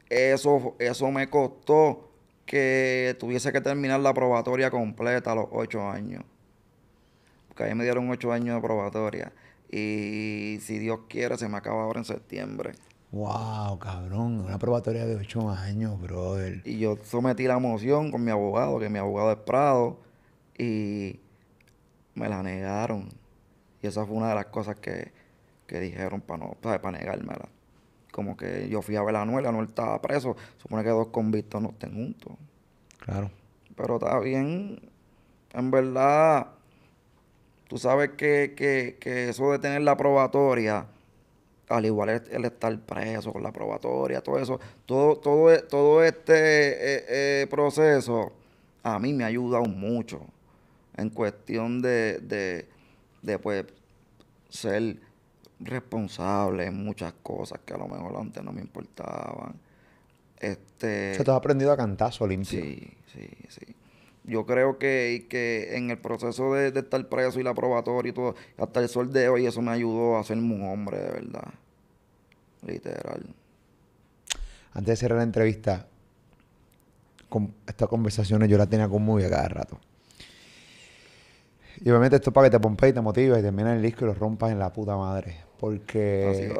eso, eso me costó que tuviese que terminar la probatoria completa a los ocho años. Porque ahí me dieron ocho años de probatoria. Y si Dios quiere, se me acaba ahora en septiembre. Wow, cabrón, una probatoria de ocho años, brother. Y yo sometí la moción con mi abogado, que mi abogado es Prado, y me la negaron. Y esa fue una de las cosas que, que dijeron para no, para negármela. Como que yo fui a ver a Anuel, Anuel estaba preso. Supone que dos convictos no estén juntos. Claro. Pero está bien. En verdad, tú sabes que, que, que eso de tener la probatoria, al igual el, estar preso con la probatoria, todo eso, todo, todo, todo este eh, eh, proceso a mí me ha ayudado mucho en cuestión de, de, de pues, ser responsable en muchas cosas que a lo mejor antes no me importaban. Este, Se te ha aprendido a cantar Solimpio. Sí, sí, sí. Yo creo que, que en el proceso de, estar preso y la probatoria y todo, hasta el soldeo, y eso me ayudó a ser un hombre de verdad. Literal. Antes de cerrar la entrevista, con estas conversaciones yo las tenía muy a cada rato. Y obviamente esto para que te pompe y te motives y termines el disco y lo rompas en la puta madre. Porque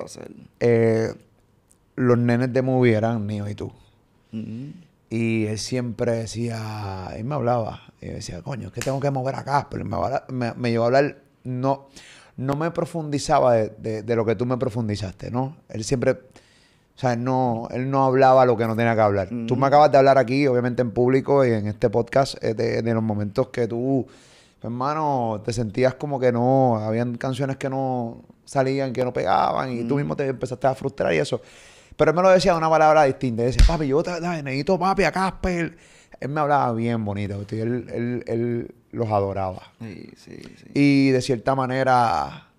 eh, los nenes de movie eran y tú. Y él siempre decía, él me hablaba, y decía, coño, es que tengo que mover acá, pero me, me, llevó a hablar, no, no me profundizaba de, lo que tú me profundizaste, ¿no? Él siempre, o sea, él no, él no hablaba lo que no tenía que hablar. Tú me acabas de hablar aquí, obviamente en público y en este podcast, eh, de, los momentos que tú hermano, te sentías como que no, habían canciones que no salían, que no pegaban y tú mm. mismo te empezaste a frustrar y eso. Pero él me lo decía de una palabra distinta. Él decía, papi, yo te, necesito papi acá, Él me hablaba bien bonito, él, él, él, los adoraba. Sí, sí, sí. Y de cierta manera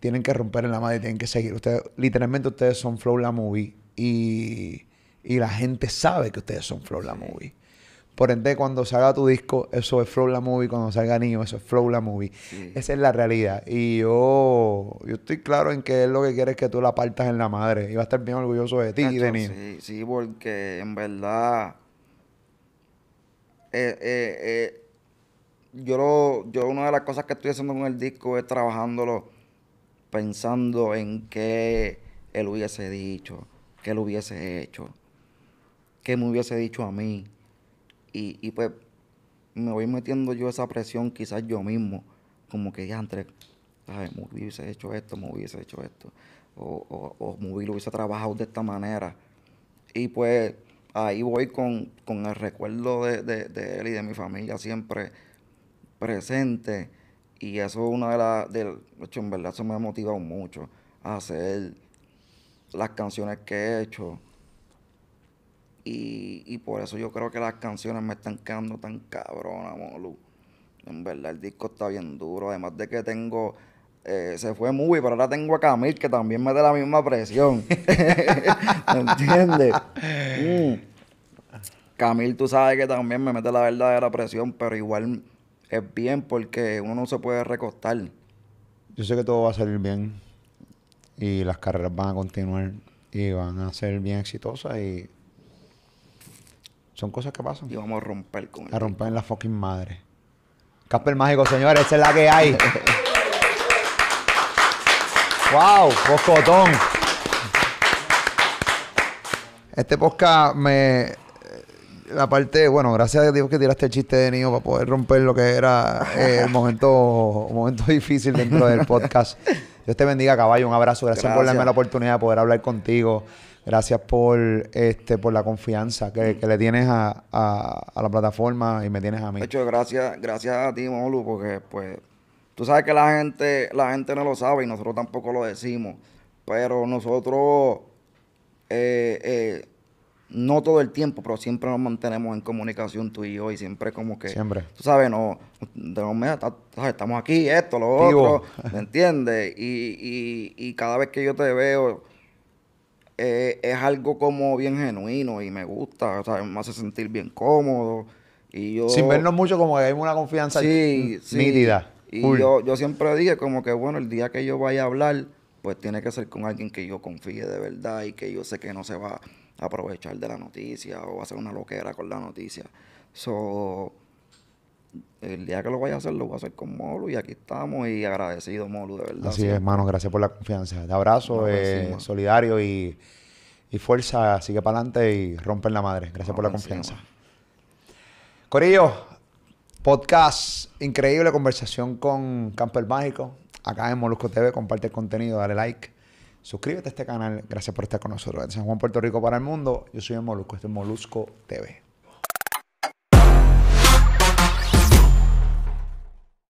tienen que romper en la madre, tienen que seguir. Ustedes, literalmente ustedes son Flow La Movie y, y la gente sabe que ustedes son Flow La Movie. Por ende, cuando salga tu disco, eso es Flow La Movie. Cuando salga Niño, eso es Flow La Movie. Esa es la realidad. Y yo, estoy claro en que él lo que quiere es que tú la partas en la madre. Y va a estar bien orgulloso de ti y de mí. Sí, sí, porque en verdad... Eh, eh, eh, yo, yo una de las cosas que estoy haciendo con el disco es trabajándolo pensando en qué él hubiese dicho, qué él hubiese hecho, qué me hubiese dicho a mí y, pues me voy metiendo yo esa presión quizás yo mismo, como que ya entre, ay, me hubiese hecho esto, me hubiese hecho esto, o, o, o hubiese trabajado de esta manera. Y pues ahí voy con, el recuerdo de, de, él y de mi familia siempre presente. Y eso es una de las, de, hecho, en verdad eso me ha motivado mucho a hacer las canciones que he hecho y, por eso yo creo que las canciones me están quedando tan cabrona, Molu. En verdad, el disco está bien duro. Además de que tengo. Eh, se fue muy, pero ahora tengo a Camil que también me da la misma presión. [laughs] ¿Me ¿Entiendes? Mm. Camil, tú sabes que también me mete la verdadera presión, pero igual es bien porque uno no se puede recostar. Yo sé que todo va a salir bien y las carreras van a continuar y van a ser bien exitosas y son cosas que pasan. Y vamos a romper con él. A romper en la fucking madre. Casper Mágico, señores, esa es la que hay. ¡Wow! [laughs] botón! Este podcast me. Eh, la parte, bueno, gracias a Dios que tiraste el chiste de niño para poder romper lo que era eh, el momento, momento difícil dentro del podcast. Dios te bendiga, caballo. Un abrazo. Gracias, gracias. por darme la oportunidad de poder hablar contigo. Gracias por, este, por la confianza que, le tienes a, la plataforma y me tienes a mí. De hecho, gracias, gracias a ti, Molu, porque pues tú sabes que la gente, la gente no lo sabe y nosotros tampoco lo decimos, pero nosotros eh, eh, no todo el tiempo, pero siempre nos mantenemos en comunicación tú y yo y siempre como que... Siempre. Tú sabes, no, estamos aquí, esto, lo otro, ¿me entiendes? Y, y, y cada vez que yo te veo eh, es algo como bien genuino y me gusta, o sea, me hace sentir bien cómodo. Y yo, Sin vernos mucho, como que hay una confianza sí, sí. Y yo, yo siempre dije como que, bueno, el día que yo vaya a hablar, pues tiene que ser con alguien que yo confíe de verdad y que yo sé que no se va a aprovechar de la noticia o a va hacer una loquera con la noticia. So, el día que lo vaya a hacer, lo voy a hacer con Molu y aquí estamos y agradecido, Molu, de verdad. Así es, hermano, gracias por la confianza. De abrazo, eh, solidario y, fuerza, sigue para adelante y rompen la madre. Gracias por la confianza. Corillo, podcast increíble, conversación con Camper Mágico. Acá en Molusco TV, comparte el contenido, dale like. Suscríbete a este canal. Gracias por estar con nosotros. En San Juan, Puerto Rico para el mundo. Yo soy el Molusco, este es Molusco TV.